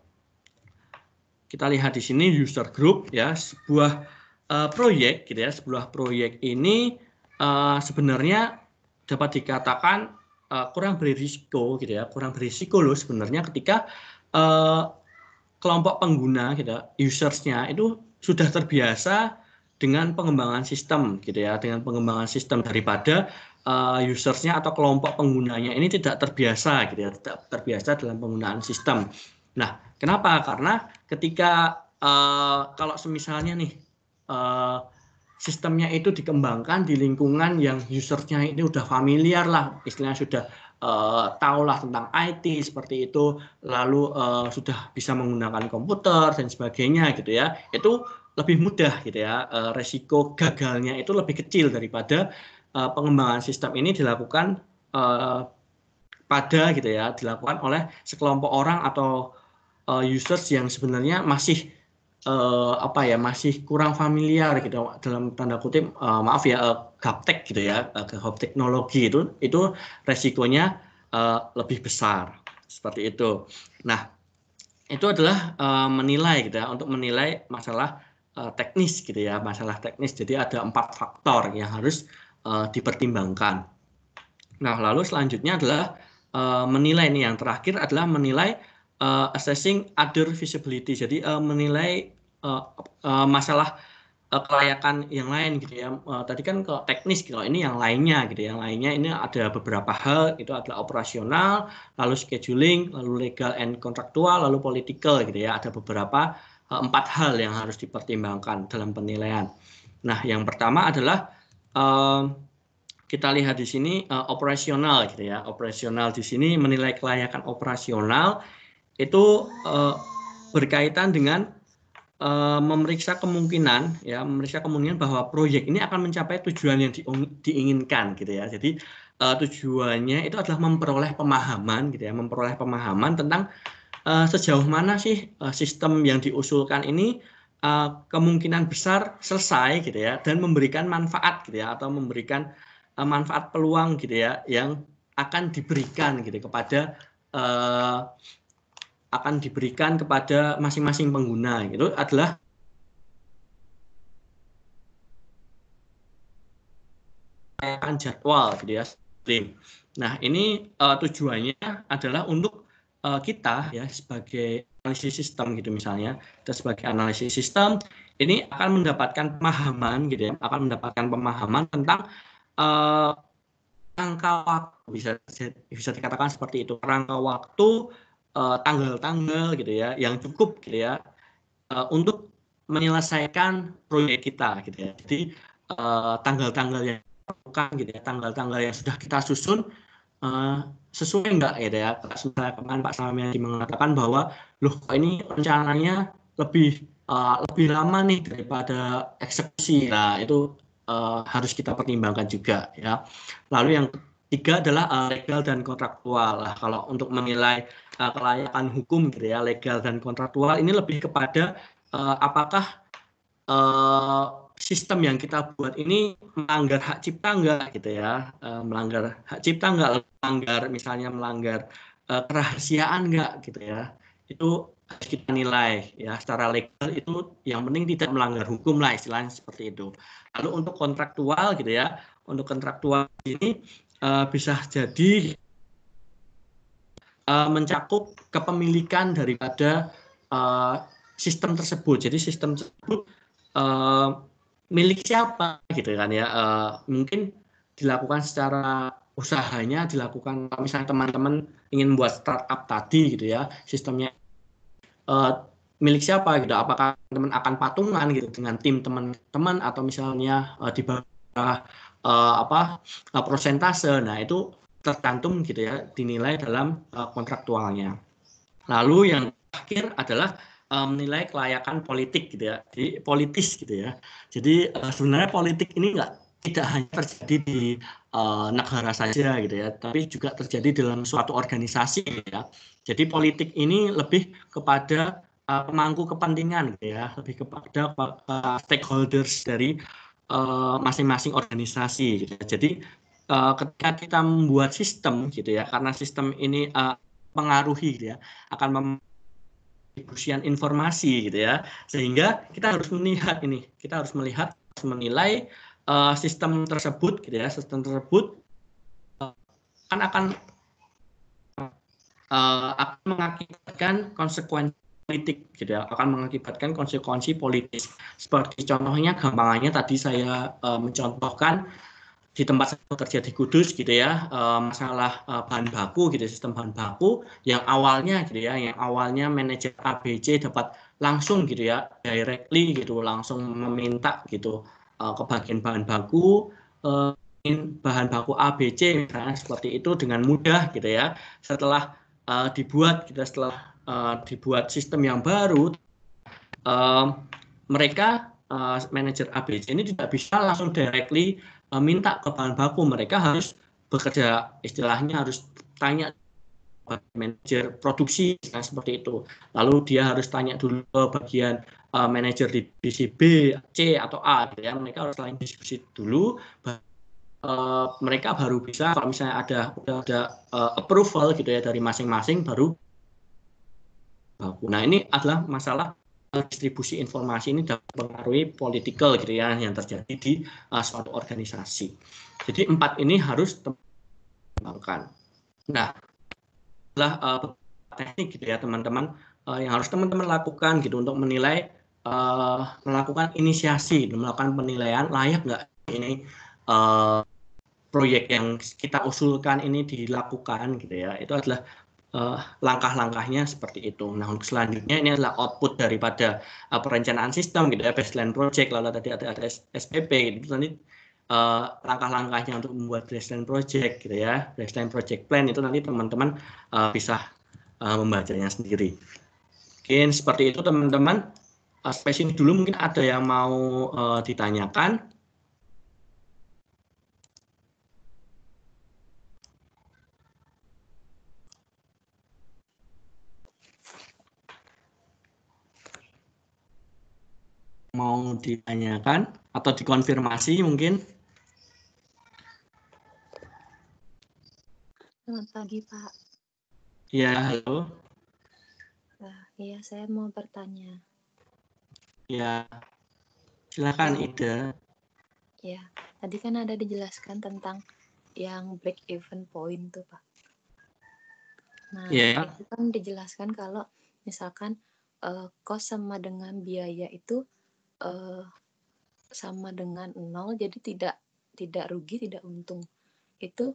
kita lihat di sini user group ya sebuah uh, proyek gitu ya sebuah proyek ini uh, sebenarnya dapat dikatakan uh, kurang berisiko gitu ya kurang berisiko loh sebenarnya ketika uh, kelompok pengguna gitu ya, usersnya itu sudah terbiasa dengan pengembangan sistem gitu ya dengan pengembangan sistem daripada uh, usersnya atau kelompok penggunanya ini tidak terbiasa gitu ya, tidak terbiasa dalam penggunaan sistem. Nah, kenapa? Karena ketika uh, kalau semisalnya nih uh, sistemnya itu dikembangkan di lingkungan yang usernya ini udah familiar lah, istilahnya sudah uh, tahulah tentang IT seperti itu, lalu uh, sudah bisa menggunakan komputer dan sebagainya gitu ya, itu lebih mudah gitu ya, uh, resiko gagalnya itu lebih kecil daripada uh, pengembangan sistem ini dilakukan uh, pada gitu ya, dilakukan oleh sekelompok orang atau uh, users yang sebenarnya masih uh, apa ya, masih kurang familiar gitu dalam tanda kutip uh, maaf ya uh, gaptek gitu ya, uh, teknologi itu itu resikonya uh, lebih besar seperti itu. Nah, itu adalah uh, menilai gitu ya, untuk menilai masalah teknis gitu ya, masalah teknis. Jadi ada empat faktor yang harus uh, dipertimbangkan. Nah, lalu selanjutnya adalah uh, menilai nih yang terakhir adalah menilai uh, assessing other feasibility. Jadi uh, menilai uh, uh, masalah uh, kelayakan yang lain gitu ya. Uh, tadi kan kalau teknis kalau ini yang lainnya gitu. Ya. Yang lainnya ini ada beberapa hal itu adalah operasional, lalu scheduling, lalu legal and contractual, lalu political gitu ya. Ada beberapa uh, empat hal yang harus dipertimbangkan dalam penilaian. Nah, yang pertama adalah kita lihat di sini uh, operasional gitu ya. Operasional di sini menilai kelayakan operasional itu uh, berkaitan dengan uh, memeriksa kemungkinan ya, memeriksa kemungkinan bahwa proyek ini akan mencapai tujuan yang diinginkan gitu ya. Jadi uh, tujuannya itu adalah memperoleh pemahaman gitu ya, memperoleh pemahaman tentang uh, sejauh mana sih uh, sistem yang diusulkan ini Eh, kemungkinan besar selesai gitu ya dan memberikan manfaat gitu ya atau memberikan eh, manfaat peluang gitu ya yang akan diberikan gitu kepada uh, akan diberikan kepada masing-masing pengguna itu adalah jadwal gitu ya. Nah, ini uh, tujuannya adalah untuk uh, kita ya sebagai analisis sistem gitu misalnya. Terus sebagai analisis sistem ini akan mendapatkan pemahaman gitu ya, akan mendapatkan pemahaman tentang uh, waktu bisa bisa dikatakan seperti itu rangka waktu eh, tanggal-tanggal uh, gitu ya yang cukup gitu ya uh, untuk menyelesaikan proyek kita gitu ya jadi tanggal-tanggal uh, yang bukan gitu ya tanggal-tanggal yang sudah kita susun Eh, sesuai enggak gitu ya ya misalnya kemarin Pak Samyadi mengatakan bahwa loh ini rencananya lebih uh, lebih lama nih daripada eksekusi nah itu uh, harus kita pertimbangkan juga ya lalu yang ketiga adalah uh, legal dan kontraktual lah kalau untuk menilai uh, kelayakan hukum gitu ya legal dan kontraktual ini lebih kepada uh, apakah uh, sistem yang kita buat ini melanggar hak cipta enggak gitu ya uh, melanggar hak cipta enggak melanggar misalnya melanggar uh, kerahasiaan enggak gitu ya itu harus kita nilai ya secara legal itu yang penting tidak melanggar hukum lah istilahnya seperti itu lalu untuk kontraktual gitu ya untuk kontraktual ini uh, bisa jadi uh, mencakup kepemilikan daripada uh, sistem tersebut jadi sistem tersebut uh, milik siapa gitu kan ya e, mungkin dilakukan secara usahanya dilakukan misalnya teman-teman ingin buat startup tadi gitu ya sistemnya e, milik siapa gitu apakah teman akan patungan gitu dengan tim teman-teman atau misalnya e, di bawah e, apa e, persentase nah itu tercantum gitu ya dinilai dalam e, kontraktualnya lalu yang terakhir adalah menilai um, kelayakan politik gitu ya, jadi politis gitu ya. Jadi uh, sebenarnya politik ini enggak tidak hanya terjadi di uh, negara saja gitu ya, tapi juga terjadi dalam suatu organisasi gitu ya. Jadi politik ini lebih kepada uh, pemangku kepentingan gitu ya, lebih kepada uh, stakeholders dari uh, masing-masing uh, organisasi gitu ya. Jadi uh, ketika kita membuat sistem gitu ya, karena sistem ini uh, pengaruhi gitu ya, akan mem distribusian informasi gitu ya. Sehingga kita harus melihat ini, kita harus melihat harus menilai uh, sistem tersebut gitu ya, sistem tersebut uh, akan akan uh, akan mengakibatkan konsekuensi politik gitu ya, akan mengakibatkan konsekuensi politis. Seperti contohnya gampangannya tadi saya uh, mencontohkan di tempat saya bekerja di Kudus gitu ya eh, masalah eh, bahan baku gitu sistem bahan baku yang awalnya gitu ya yang awalnya manajer ABC dapat langsung gitu ya directly gitu langsung meminta gitu eh, ke bagian bahan baku bahan baku ABC misalnya seperti itu dengan mudah gitu ya setelah dibuat kita gitu, setelah dibuat sistem yang baru mereka manajer ABC ini tidak bisa langsung directly Eh, minta ke bahan baku mereka harus bekerja istilahnya harus tanya manajer produksi nah, seperti itu lalu dia harus tanya dulu ke bagian uh, manajer di divisi C atau A gitu ya mereka harus lain diskusi dulu uh, mereka baru bisa kalau misalnya ada udah ada uh, approval gitu ya dari masing-masing baru baku nah ini adalah masalah distribusi informasi ini dapat mempengaruhi political gitu ya yang terjadi di uh, suatu organisasi. Jadi empat ini harus dikembangkan. Nah, adalah uh, teknik gitu ya teman-teman uh, yang harus teman-teman lakukan gitu untuk menilai uh, melakukan inisiasi, melakukan penilaian layak nggak ini uh, proyek yang kita usulkan ini dilakukan gitu ya. Itu adalah Eh, langkah-langkahnya seperti itu. Nah, untuk selanjutnya ini adalah output daripada uh, perencanaan sistem gitu ya, baseline project lalu tadi ada, ada SPP gitu. Nanti uh, langkah-langkahnya untuk membuat baseline project gitu ya. Baseline project plan itu nanti teman-teman uh, bisa uh, membacanya sendiri. Mungkin seperti itu teman-teman. Uh, spesies dulu mungkin ada yang mau uh, ditanyakan. mau ditanyakan atau dikonfirmasi mungkin? Selamat pagi Pak. Iya, halo. Nah, iya, saya mau bertanya. Ya, silakan iya. Ida. Ya, tadi kan ada dijelaskan tentang yang break even point tuh Pak. Nah, yeah. itu kan dijelaskan kalau misalkan uh, sama dengan biaya itu uh, sama dengan nol jadi tidak tidak rugi tidak untung itu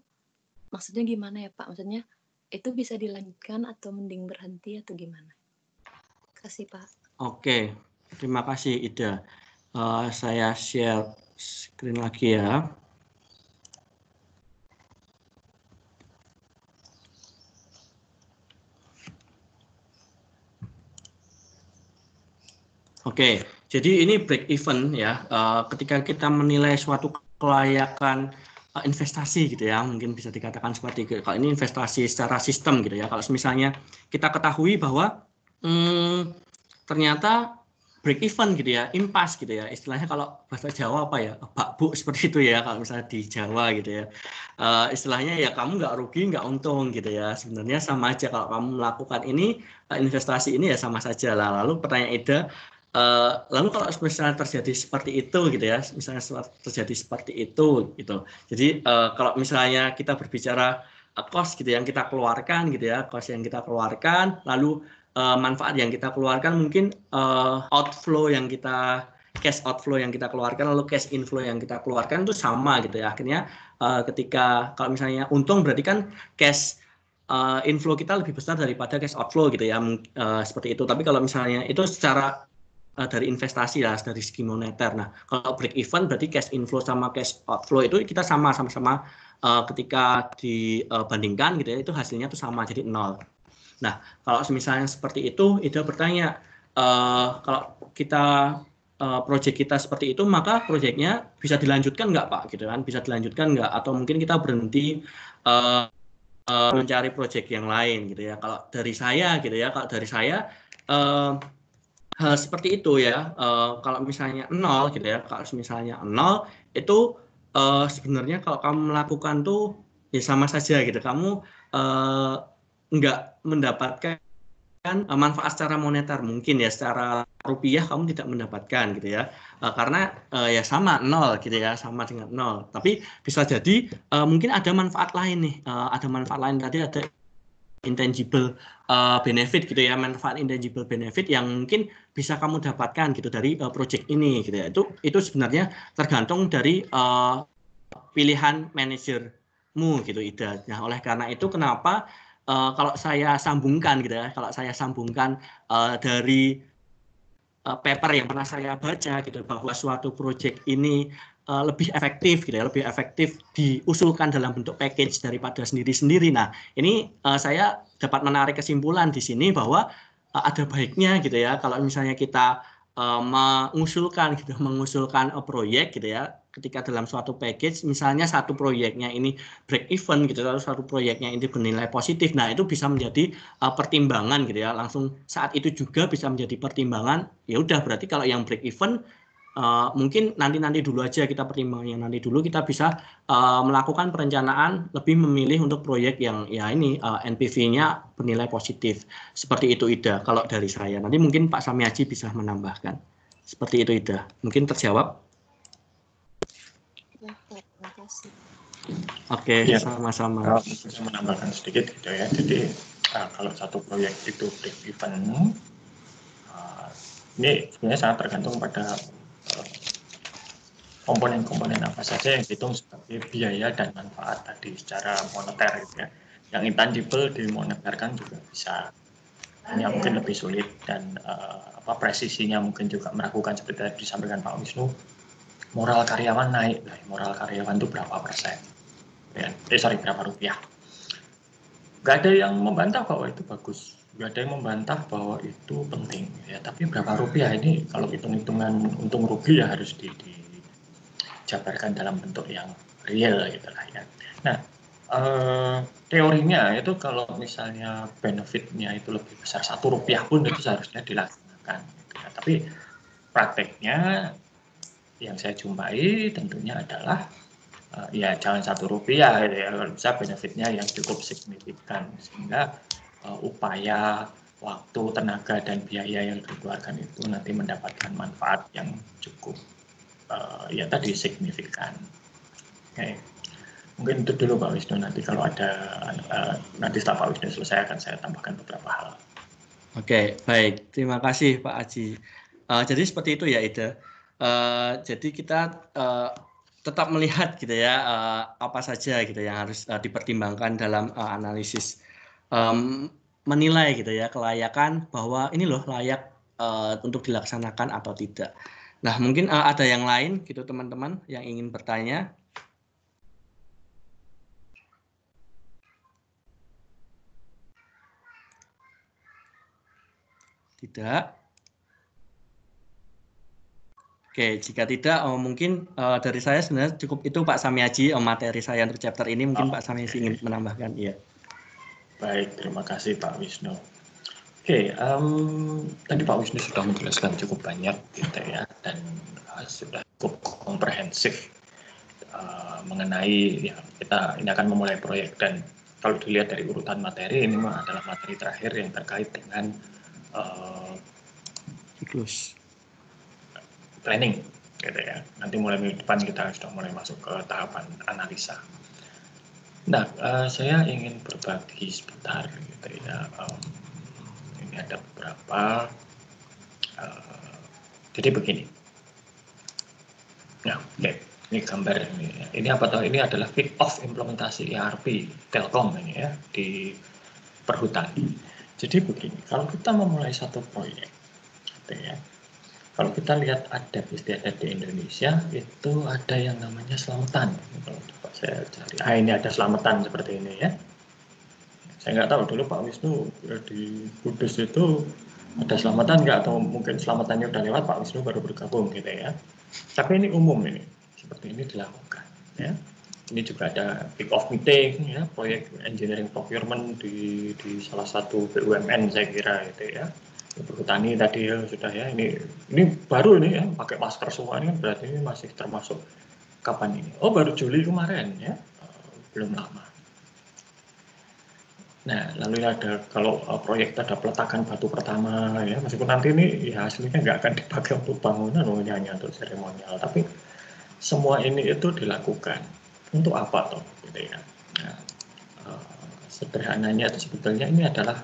maksudnya gimana ya pak maksudnya itu bisa dilanjutkan atau mending berhenti atau gimana kasih pak oke terima kasih Ida uh, saya share screen lagi ya Oke, jadi ini break even ya. Uh, ketika kita menilai suatu kelayakan uh, investasi gitu ya, mungkin bisa dikatakan seperti Kalau ini investasi secara sistem gitu ya. Kalau misalnya kita ketahui bahwa hmm, ternyata break even gitu ya, impas gitu ya. Istilahnya kalau bahasa Jawa apa ya, bakbu seperti itu ya kalau misalnya di Jawa gitu ya. Uh, istilahnya ya kamu nggak rugi nggak untung gitu ya. Sebenarnya sama aja kalau kamu melakukan ini investasi ini ya sama saja lah. Lalu pertanyaan Ida, Eh, lalu kalau misalnya terjadi seperti itu gitu ya, misalnya terjadi seperti itu gitu. Jadi uh, kalau misalnya kita berbicara uh, eh, cost gitu yang kita keluarkan gitu ya, cost yang kita keluarkan, lalu uh, manfaat yang kita keluarkan mungkin uh, outflow yang kita cash outflow yang kita keluarkan lalu cash inflow yang kita keluarkan itu sama gitu ya. Akhirnya uh, ketika kalau misalnya untung berarti kan cash uh, inflow kita lebih besar daripada cash outflow gitu ya uh, seperti itu. Tapi kalau misalnya itu secara Eh, dari investasi lah dari segi moneter. Nah, kalau break even berarti cash inflow sama cash outflow itu kita sama sama-sama uh, ketika dibandingkan gitu ya itu hasilnya tuh sama jadi nol. Nah, kalau misalnya seperti itu, itu bertanya uh, kalau kita uh, proyek kita seperti itu maka proyeknya bisa dilanjutkan nggak pak gitu kan bisa dilanjutkan nggak atau mungkin kita berhenti uh, uh, mencari proyek yang lain gitu ya kalau dari saya gitu ya kalau dari saya uh, hal seperti itu ya uh, kalau misalnya nol gitu ya kalau misalnya nol itu uh, sebenarnya kalau kamu melakukan tuh ya sama saja gitu kamu uh, nggak mendapatkan manfaat secara moneter mungkin ya secara rupiah kamu tidak mendapatkan gitu ya uh, karena uh, ya sama nol gitu ya sama dengan nol tapi bisa jadi uh, mungkin ada manfaat lain nih uh, ada manfaat lain tadi ada intangible uh, benefit gitu ya manfaat intangible benefit yang mungkin bisa kamu dapatkan gitu dari uh, project ini gitu ya itu itu sebenarnya tergantung dari uh, pilihan manajermu gitu Ida nah oleh karena itu kenapa uh, kalau saya sambungkan gitu ya kalau saya sambungkan uh, dari uh, paper yang pernah saya baca gitu bahwa suatu project ini Eh, lebih efektif gitu ya, lebih efektif diusulkan dalam bentuk package daripada sendiri-sendiri. Nah, ini uh, saya dapat menarik kesimpulan di sini bahwa uh, ada baiknya gitu ya kalau misalnya kita uh, mengusulkan gitu, mengusulkan uh, proyek gitu ya ketika dalam suatu package misalnya satu proyeknya ini break even gitu lalu satu proyeknya ini bernilai positif nah itu bisa menjadi uh, pertimbangan gitu ya langsung saat itu juga bisa menjadi pertimbangan ya udah berarti kalau yang break even Uh, mungkin nanti-nanti dulu aja kita pertimbangannya nanti dulu kita bisa uh, melakukan perencanaan lebih memilih untuk proyek yang ya ini uh, eh, NPV-nya bernilai positif seperti itu Ida kalau dari saya nanti mungkin Pak Samiaji bisa menambahkan seperti itu Ida mungkin terjawab ya, Oke, okay, ya. sama-sama. bisa menambahkan sedikit gitu ya, jadi uh, kalau satu proyek itu break even, ini sebenarnya sangat tergantung pada komponen-komponen apa saja yang dihitung sebagai biaya dan manfaat tadi secara moneter gitu ya. Yang intangible dimoneterkan juga bisa. Hanya mungkin lebih sulit dan uh, apa presisinya mungkin juga meragukan seperti tadi disampaikan Pak Wisnu. Moral karyawan naik, nah, moral karyawan itu berapa persen? Ya, eh sorry berapa rupiah? Gak ada yang membantah bahwa itu bagus tidak ada yang membantah bahwa itu penting ya tapi berapa rupiah ini kalau hitung-hitungan untung rugi ya harus di, dijabarkan dalam bentuk yang real gitu lah ya nah eh, teorinya itu kalau misalnya benefitnya itu lebih besar satu rupiah pun itu seharusnya dilaksanakan gitu ya. tapi prakteknya yang saya jumpai tentunya adalah eh, ya jangan satu rupiah gitu ya kalau bisa benefitnya yang cukup signifikan sehingga uh, upaya waktu, tenaga, dan biaya yang dikeluarkan itu nanti mendapatkan manfaat yang cukup uh, ya tadi signifikan. Oke, okay. mungkin itu dulu Pak Wisnu. Nanti kalau ada uh, nanti setelah Pak Wisnu selesai akan saya tambahkan beberapa hal. Oke, okay, baik. Terima kasih Pak Aji. Uh, jadi seperti itu ya Ida. Uh, jadi kita uh, tetap melihat gitu ya uh, apa saja gitu yang harus uh, dipertimbangkan dalam uh, analisis um, menilai gitu ya kelayakan bahwa ini loh layak uh, untuk dilaksanakan atau tidak. Nah mungkin uh, ada yang lain gitu teman-teman yang ingin bertanya. Tidak. Oke, jika tidak, oh, mungkin uh, dari saya sebenarnya cukup itu Pak Samiaji oh, materi saya untuk chapter ini. Mungkin oh, Pak Samiaji ingin menambahkan, iya. Baik, terima kasih Pak Wisnu. Oke, okay, um, tadi Pak Wisnu sudah menjelaskan cukup banyak gitu ya, dan uh, sudah cukup komprehensif uh, mengenai ya, kita ini akan memulai proyek dan kalau dilihat dari urutan materi ini memang adalah materi terakhir yang terkait dengan uh, siklus planning gitu ya. Nanti mulai minggu depan kita sudah mulai masuk ke tahapan analisa. Nah, uh, saya ingin berbagi sebentar gitu ya. Um, ini ada beberapa. Uh, jadi begini. Nah, okay. ini gambar ini. Ya. Ini apa tahu? Ini adalah kick of implementasi ERP Telkom ini ya di perhutani. Jadi begini, kalau kita memulai satu proyek, gitu ya, kalau kita lihat adat istiadat di Indonesia itu ada yang namanya selamatan saya cari ah ini ada selamatan seperti ini ya saya nggak tahu dulu Pak Wisnu di Kudus itu ada selamatan nggak atau mungkin selamatannya udah lewat Pak Wisnu baru bergabung gitu ya tapi ini umum ini seperti ini dilakukan ya ini juga ada kick off meeting ya proyek engineering procurement di di salah satu BUMN saya kira gitu ya Tani tadi ya sudah ya ini ini baru ini ya pakai masker semua ini berarti ini masih termasuk kapan ini oh baru Juli kemarin ya eh, belum lama nah lalu ini ada kalau eh, proyek ada peletakan batu pertama ya meskipun nanti ini ya hasilnya nggak akan dipakai untuk bangunan oh, hanya untuk seremonial tapi semua ini itu dilakukan untuk apa toh gitu ya nah, eh, sederhananya itu sebetulnya ini adalah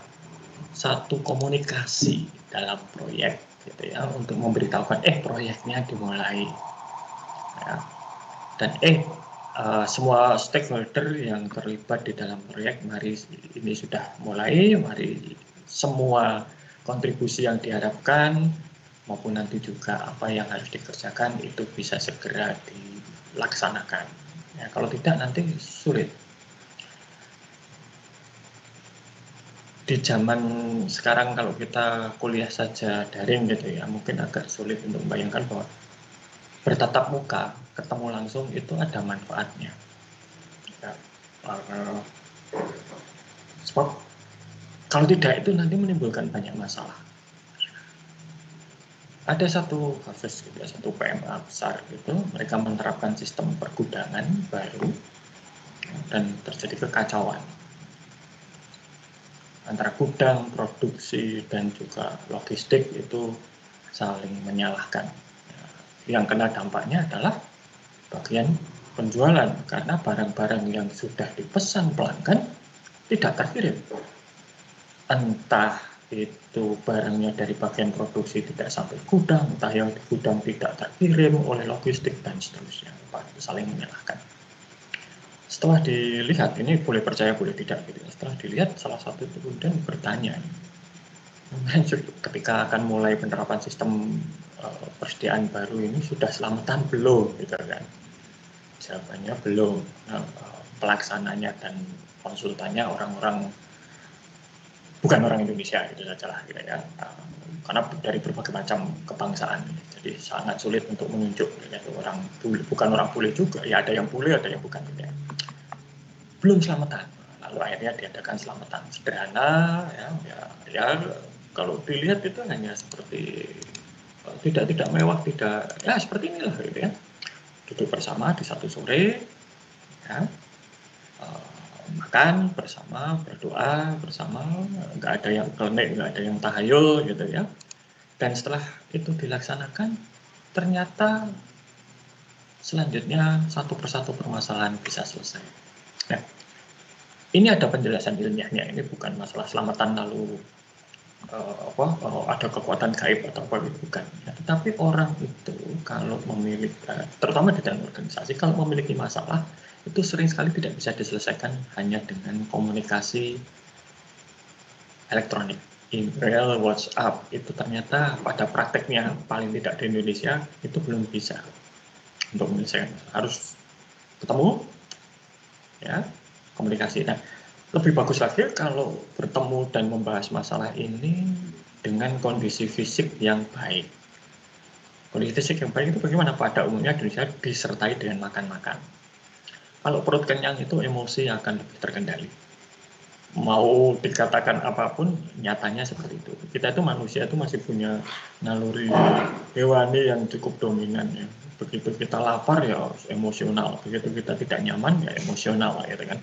satu komunikasi dalam proyek gitu ya untuk memberitahukan eh proyeknya dimulai ya. dan eh uh, semua stakeholder yang terlibat di dalam proyek mari ini sudah mulai mari semua kontribusi yang diharapkan maupun nanti juga apa yang harus dikerjakan itu bisa segera dilaksanakan ya, kalau tidak nanti sulit di zaman sekarang kalau kita kuliah saja daring gitu ya mungkin agak sulit untuk membayangkan bahwa bertatap muka ketemu langsung itu ada manfaatnya ya, eh, sebab kalau tidak itu nanti menimbulkan banyak masalah ada satu Harvest gitu ya, satu PMA besar gitu mereka menerapkan sistem pergudangan baru dan terjadi kekacauan antara gudang, produksi, dan juga logistik itu saling menyalahkan. Ya, yang kena dampaknya adalah bagian penjualan karena barang-barang yang sudah dipesan pelanggan tidak terkirim. Entah itu barangnya dari bagian produksi tidak sampai gudang, entah yang di gudang tidak terkirim oleh logistik dan seterusnya. Saling menyalahkan setelah dilihat ini boleh percaya boleh tidak gitu ya. setelah dilihat salah satu itu kemudian bertanya ketika akan mulai penerapan sistem uh, persediaan baru ini sudah selamatan belum gitu kan jawabannya belum nah, eh, pelaksananya dan konsultannya orang-orang bukan orang Indonesia itu sajalah kiranya karena dari berbagai macam kebangsaan jadi sangat sulit untuk menunjuk gitu, orang bule bukan orang bule juga ya ada yang bule ada yang bukan gitu ya. belum selamatan lalu akhirnya diadakan selamatan sederhana ya ya, ya kalau dilihat itu hanya seperti eh, tidak tidak mewah tidak ya seperti inilah gitu ya duduk bersama di satu sore ya makan bersama, berdoa bersama, nggak ada yang konek, nggak ada yang tahayul gitu ya. Dan setelah itu dilaksanakan, ternyata selanjutnya satu persatu permasalahan bisa selesai. Nah, ini ada penjelasan ilmiahnya, ini bukan masalah selamatan lalu eh, apa uh, ada kekuatan gaib atau apa bukan. Ya, tetapi orang itu kalau memiliki, eh, terutama di dalam organisasi, kalau memiliki masalah, itu sering sekali tidak bisa diselesaikan hanya dengan komunikasi elektronik. in real WhatsApp itu ternyata pada prakteknya paling tidak di Indonesia itu belum bisa untuk menyelesaikan. Harus ketemu, ya komunikasi. Nah, lebih bagus lagi kalau bertemu dan membahas masalah ini dengan kondisi fisik yang baik. Kondisi fisik yang baik itu bagaimana? Pada umumnya Indonesia disertai dengan makan-makan kalau perut kenyang itu emosi akan lebih terkendali. Mau dikatakan apapun, nyatanya seperti itu. Kita itu manusia itu masih punya naluri hewani yang cukup dominan ya. Begitu kita lapar ya emosional, begitu kita tidak nyaman ya emosional gitu kan.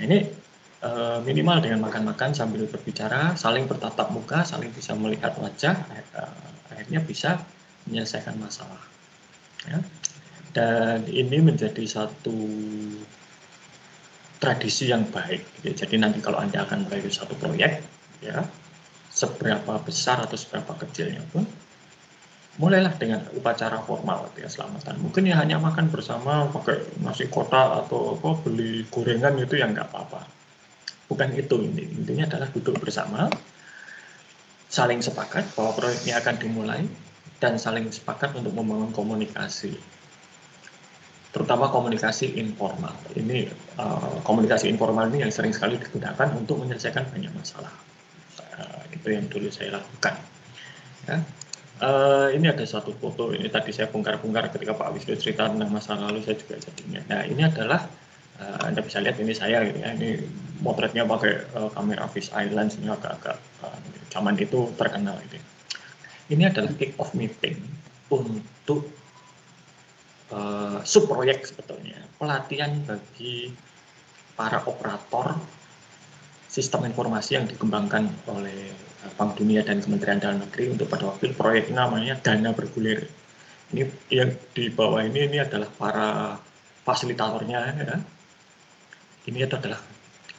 Nah, ini eh, minimal dengan makan-makan sambil berbicara, saling bertatap muka, saling bisa melihat wajah, eh, eh, akhirnya bisa menyelesaikan masalah. Ya dan ini menjadi satu tradisi yang baik. Jadi nanti kalau Anda akan mulai satu proyek, ya seberapa besar atau seberapa kecilnya pun, mulailah dengan upacara formal ya selamatan. Mungkin ya hanya makan bersama pakai nasi kota atau apa beli gorengan itu yang nggak apa-apa. Bukan itu ini Intinya adalah duduk bersama, saling sepakat bahwa proyeknya akan dimulai dan saling sepakat untuk membangun komunikasi terutama komunikasi informal. Ini uh, komunikasi informal ini yang sering sekali digunakan untuk menyelesaikan banyak masalah. Uh, itu yang dulu saya lakukan. Ya. Uh, ini ada satu foto, ini tadi saya bongkar-bongkar ketika Pak Wisnu cerita tentang masa lalu, saya juga jadinya. Nah, ini adalah, uh, Anda bisa lihat ini saya, gitu ya. ini motretnya pakai uh, kamera Fish lens, ini agak-agak uh, zaman itu terkenal. ini. Gitu ya. Ini adalah kick-off meeting untuk Eh, sub proyek sebetulnya pelatihan bagi para operator sistem informasi yang dikembangkan oleh eh, Bank Dunia dan Kementerian Dalam Negeri untuk pada waktu itu proyek namanya dana bergulir. Ini yang di bawah ini ini adalah para fasilitatornya ya. Ini adalah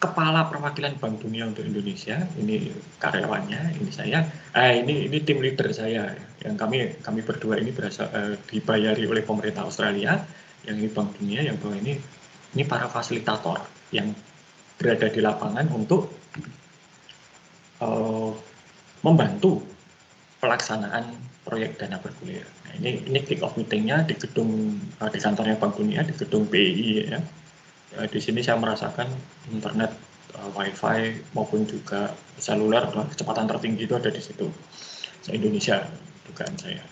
kepala perwakilan Bank Dunia untuk Indonesia, ini karyawannya, ini saya, eh, ini ini tim leader saya yang kami kami berdua ini berasal eh, dibayari oleh pemerintah Australia, yang ini Bank Dunia, yang bawah ini ini para fasilitator yang berada di lapangan untuk eh, membantu pelaksanaan proyek dana bergulir. Nah, ini ini kick off meetingnya di gedung eh, di kantornya Bank Dunia di gedung BI e, ya Eh, di sini saya merasakan internet uh, wifi maupun juga seluler kecepatan tertinggi itu ada di situ se Indonesia dugaan saya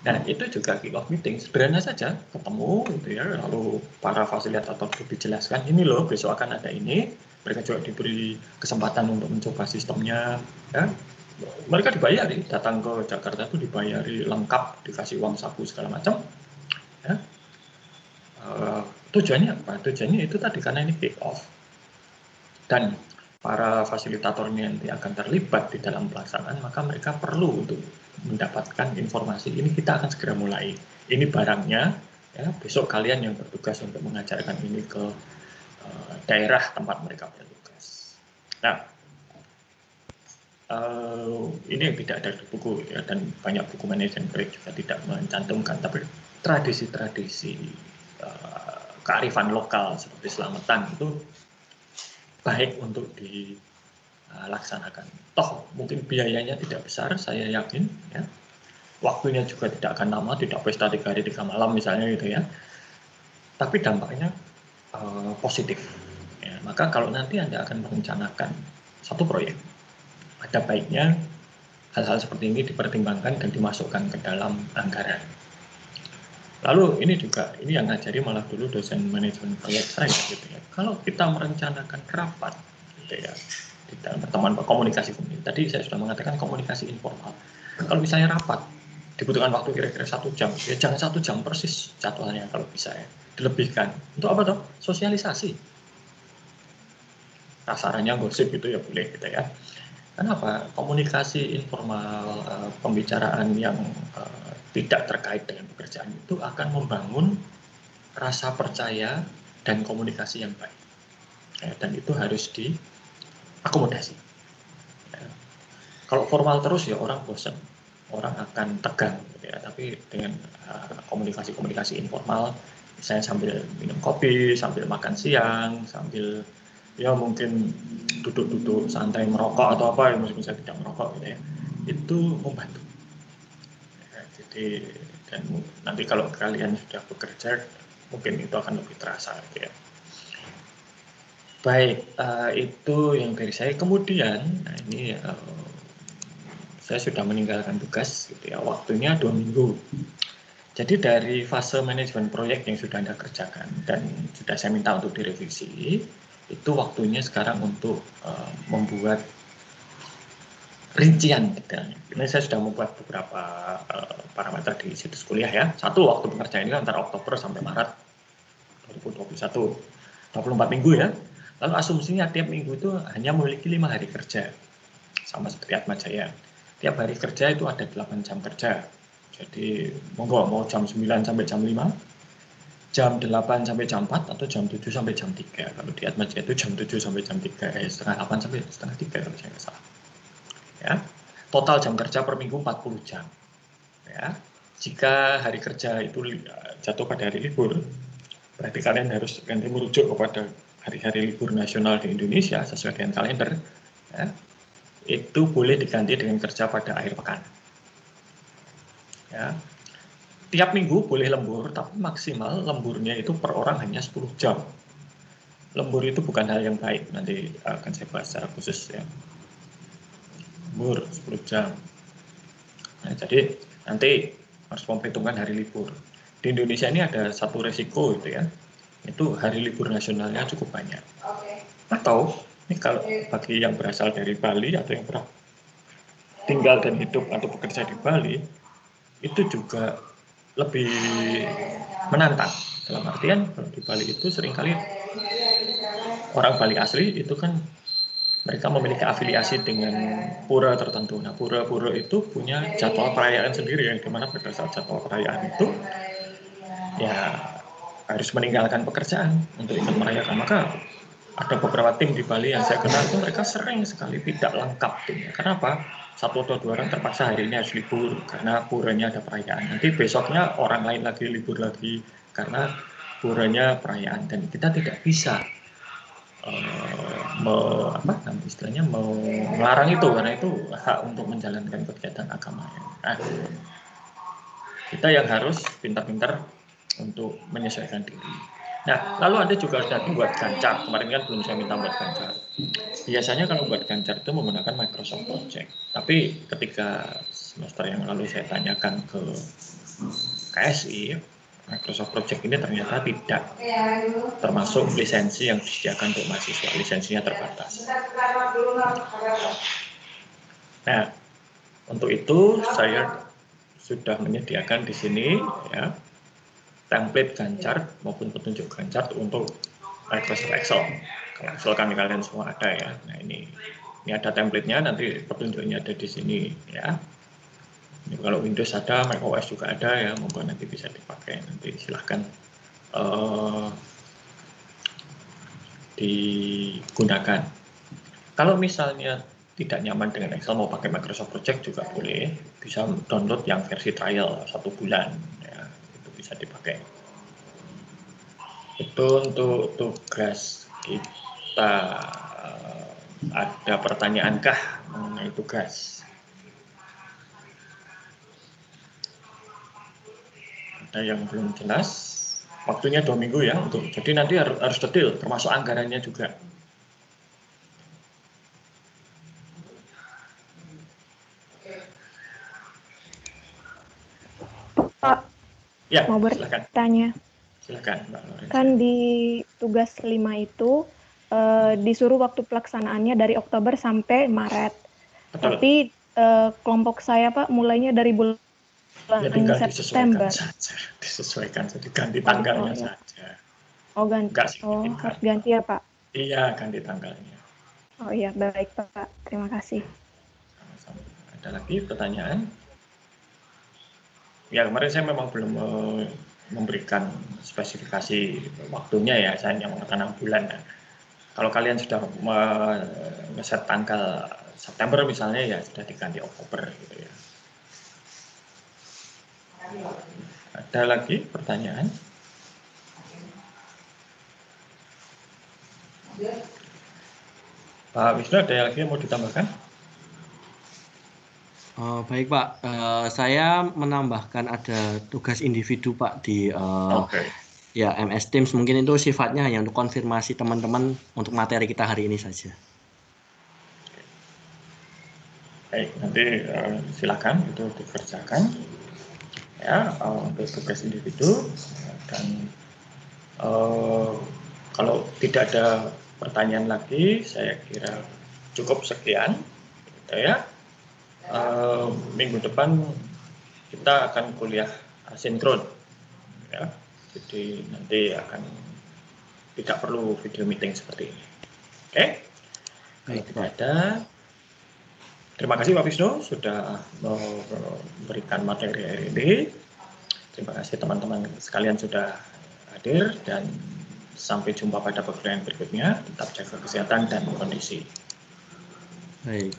Nah, itu juga kick off meeting. sebenarnya saja, ketemu gitu ya, lalu para fasilitator itu dijelaskan, ini loh besok akan ada ini, mereka juga diberi kesempatan untuk mencoba sistemnya, ya. Mereka dibayari, datang ke Jakarta itu dibayari lengkap, dikasih uang saku segala macam, ya. Eh, tujuannya apa? Tujuannya itu tadi karena ini kick off dan para fasilitatornya nanti akan terlibat di dalam pelaksanaan, maka mereka perlu untuk mendapatkan informasi ini kita akan segera mulai. Ini barangnya, ya besok kalian yang bertugas untuk mengajarkan ini ke uh, daerah tempat mereka bertugas. Nah, uh, ini tidak ada di buku ya dan banyak buku manajemen proyek juga tidak mencantumkan, tapi tradisi-tradisi Eh, kearifan lokal seperti selamatan itu baik untuk dilaksanakan. Toh mungkin biayanya tidak besar, saya yakin. Ya. Waktunya juga tidak akan lama, tidak pesta tiga hari tiga malam misalnya gitu ya. Tapi dampaknya e, positif. Ya, maka kalau nanti anda akan merencanakan satu proyek, ada baiknya hal-hal seperti ini dipertimbangkan dan dimasukkan ke dalam anggaran. Lalu ini juga ini yang ngajari malah dulu dosen manajemen proyek saya gitu ya. Kalau kita merencanakan rapat gitu ya di dalam pertemuan komunikasi tadi saya sudah mengatakan komunikasi informal. Kalau misalnya rapat dibutuhkan waktu kira-kira satu jam, ya jangan satu jam persis jadwalnya kalau bisa ya dilebihkan. Untuk apa toh? Sosialisasi. Kasarannya gosip gitu ya boleh gitu ya. Kenapa? Komunikasi informal, eh, pembicaraan yang eh, tidak terkait dengan pekerjaan itu akan membangun rasa percaya dan komunikasi yang baik. Ya, dan itu harus diakomodasi. Ya. Kalau formal terus ya orang bosan, orang akan tegang. Gitu ya. Tapi dengan eh, komunikasi-komunikasi informal, misalnya sambil minum kopi, sambil makan siang, sambil ya mungkin duduk-duduk santai merokok atau apa, ya meskipun saya tidak merokok gitu ya, itu membantu jadi dan nanti kalau kalian sudah bekerja mungkin itu akan lebih terasa gitu ya baik uh, itu yang dari saya kemudian nah ini uh, saya sudah meninggalkan tugas gitu ya waktunya dua minggu jadi dari fase manajemen proyek yang sudah anda kerjakan dan sudah saya minta untuk direvisi itu waktunya sekarang untuk uh, membuat rincian detailnya. Gitu. Ini saya sudah membuat beberapa uh, parameter di situs kuliah ya. Satu waktu pengerjaan ini antara Oktober sampai Maret 2021, 24 minggu ya. Lalu asumsinya tiap minggu itu hanya memiliki lima hari kerja, sama seperti Atma Jaya. Tiap hari kerja itu ada 8 jam kerja. Jadi monggo mau jam 9 sampai jam 5, jam 8 sampai jam 4 atau jam 7 sampai jam 3. Kalau di Atma Jaya itu jam 7 sampai jam 3, eh, setengah 8 sampai setengah 3 kalau saya nggak salah. Ya. Total jam kerja per minggu 40 jam. Ya. Jika hari kerja itu ya, jatuh pada hari libur, berarti kalian harus ganti merujuk kepada hari-hari libur nasional di Indonesia sesuai dengan kalender. Ya. Itu boleh diganti dengan kerja pada akhir pekan. Ya. Tiap minggu boleh lembur, tapi maksimal lemburnya itu per orang hanya 10 jam lembur itu bukan hal yang baik nanti akan saya bahas secara khusus ya libur 10 jam. Nah, jadi nanti harus memperhitungkan hari libur. Di Indonesia ini ada satu resiko itu ya, itu hari libur nasionalnya cukup banyak. Atau ini kalau bagi yang berasal dari Bali atau yang pernah tinggal dan hidup atau bekerja di Bali, itu juga lebih menantang. Dalam artian kalau di Bali itu seringkali orang Bali asli itu kan mereka memiliki afiliasi dengan pura tertentu. Nah, pura-pura itu punya jadwal perayaan sendiri yang dimana pada saat jadwal perayaan itu ya harus meninggalkan pekerjaan untuk ikut merayakan. Maka ada beberapa tim di Bali yang saya kenal itu mereka sering sekali tidak lengkap timnya. Kenapa? Satu atau dua orang terpaksa hari ini harus libur karena puranya ada perayaan. Nanti besoknya orang lain lagi libur lagi karena puranya perayaan dan kita tidak bisa uh, apa kan istilahnya melarang itu karena itu hak untuk menjalankan kegiatan agama Nah, kita yang harus pintar-pintar untuk menyesuaikan diri. Nah, lalu ada juga harus buat gancar. Kemarin kan belum saya minta buat gancar. Biasanya kalau buat gancar itu menggunakan Microsoft Project. Tapi ketika semester yang lalu saya tanyakan ke KSI, Microsoft Project ini ternyata tidak termasuk lisensi yang disediakan untuk mahasiswa. Lisensinya terbatas. Nah, untuk itu saya sudah menyediakan di sini ya template gancar maupun petunjuk gancar untuk Microsoft Excel. Kalau Excel kami kalian semua ada ya. Nah ini ini ada templatenya nanti petunjuknya ada di sini ya kalau Windows ada, Mac OS juga ada ya, mungkin nanti bisa dipakai. Nanti silahkan uh, digunakan. Kalau misalnya tidak nyaman dengan Excel mau pakai Microsoft Project juga boleh, bisa download yang versi trial satu bulan, ya, itu bisa dipakai. Itu untuk tugas kita ada pertanyaankah mengenai tugas? ada yang belum jelas waktunya dua minggu ya untuk jadi nanti harus detail termasuk anggarannya juga Pak ya, mau bertanya silakan, Mbak kan di tugas lima itu eh, disuruh waktu pelaksanaannya dari Oktober sampai Maret Betul. tapi eh, kelompok saya Pak mulainya dari bulan ya, September. saja, disesuaikan saja, ganti oh, tanggalnya oh, saja. Oh ganti, Enggak oh harus ganti ya Pak? Iya ganti tanggalnya. Oh iya baik Pak, terima kasih. Sama-sama. Ada lagi pertanyaan? Ya kemarin saya memang belum eh, memberikan spesifikasi waktunya ya, saya hanya mengatakan bulan. Ya. Kalau kalian sudah meset tanggal September misalnya ya sudah diganti Oktober gitu ya. Ada lagi pertanyaan? Pak Wisnu, ada yang lagi yang mau ditambahkan? Oh, baik Pak, uh, saya menambahkan ada tugas individu Pak di uh, eh, okay. ya MS Teams mungkin itu sifatnya hanya untuk konfirmasi teman-teman untuk materi kita hari ini saja. Baik, nanti uh, silakan itu dikerjakan ya untuk tugas individu dan uh, kalau tidak ada pertanyaan lagi saya kira cukup sekian gitu ya uh, minggu depan kita akan kuliah asinkron ya jadi nanti akan tidak perlu video meeting seperti ini oke okay? kalau tidak ada Terima kasih Pak Wisnu sudah memberikan materi hari ini. Terima kasih teman-teman sekalian sudah hadir dan sampai jumpa pada pertemuan berikutnya. Tetap jaga kesehatan dan kondisi. Baik.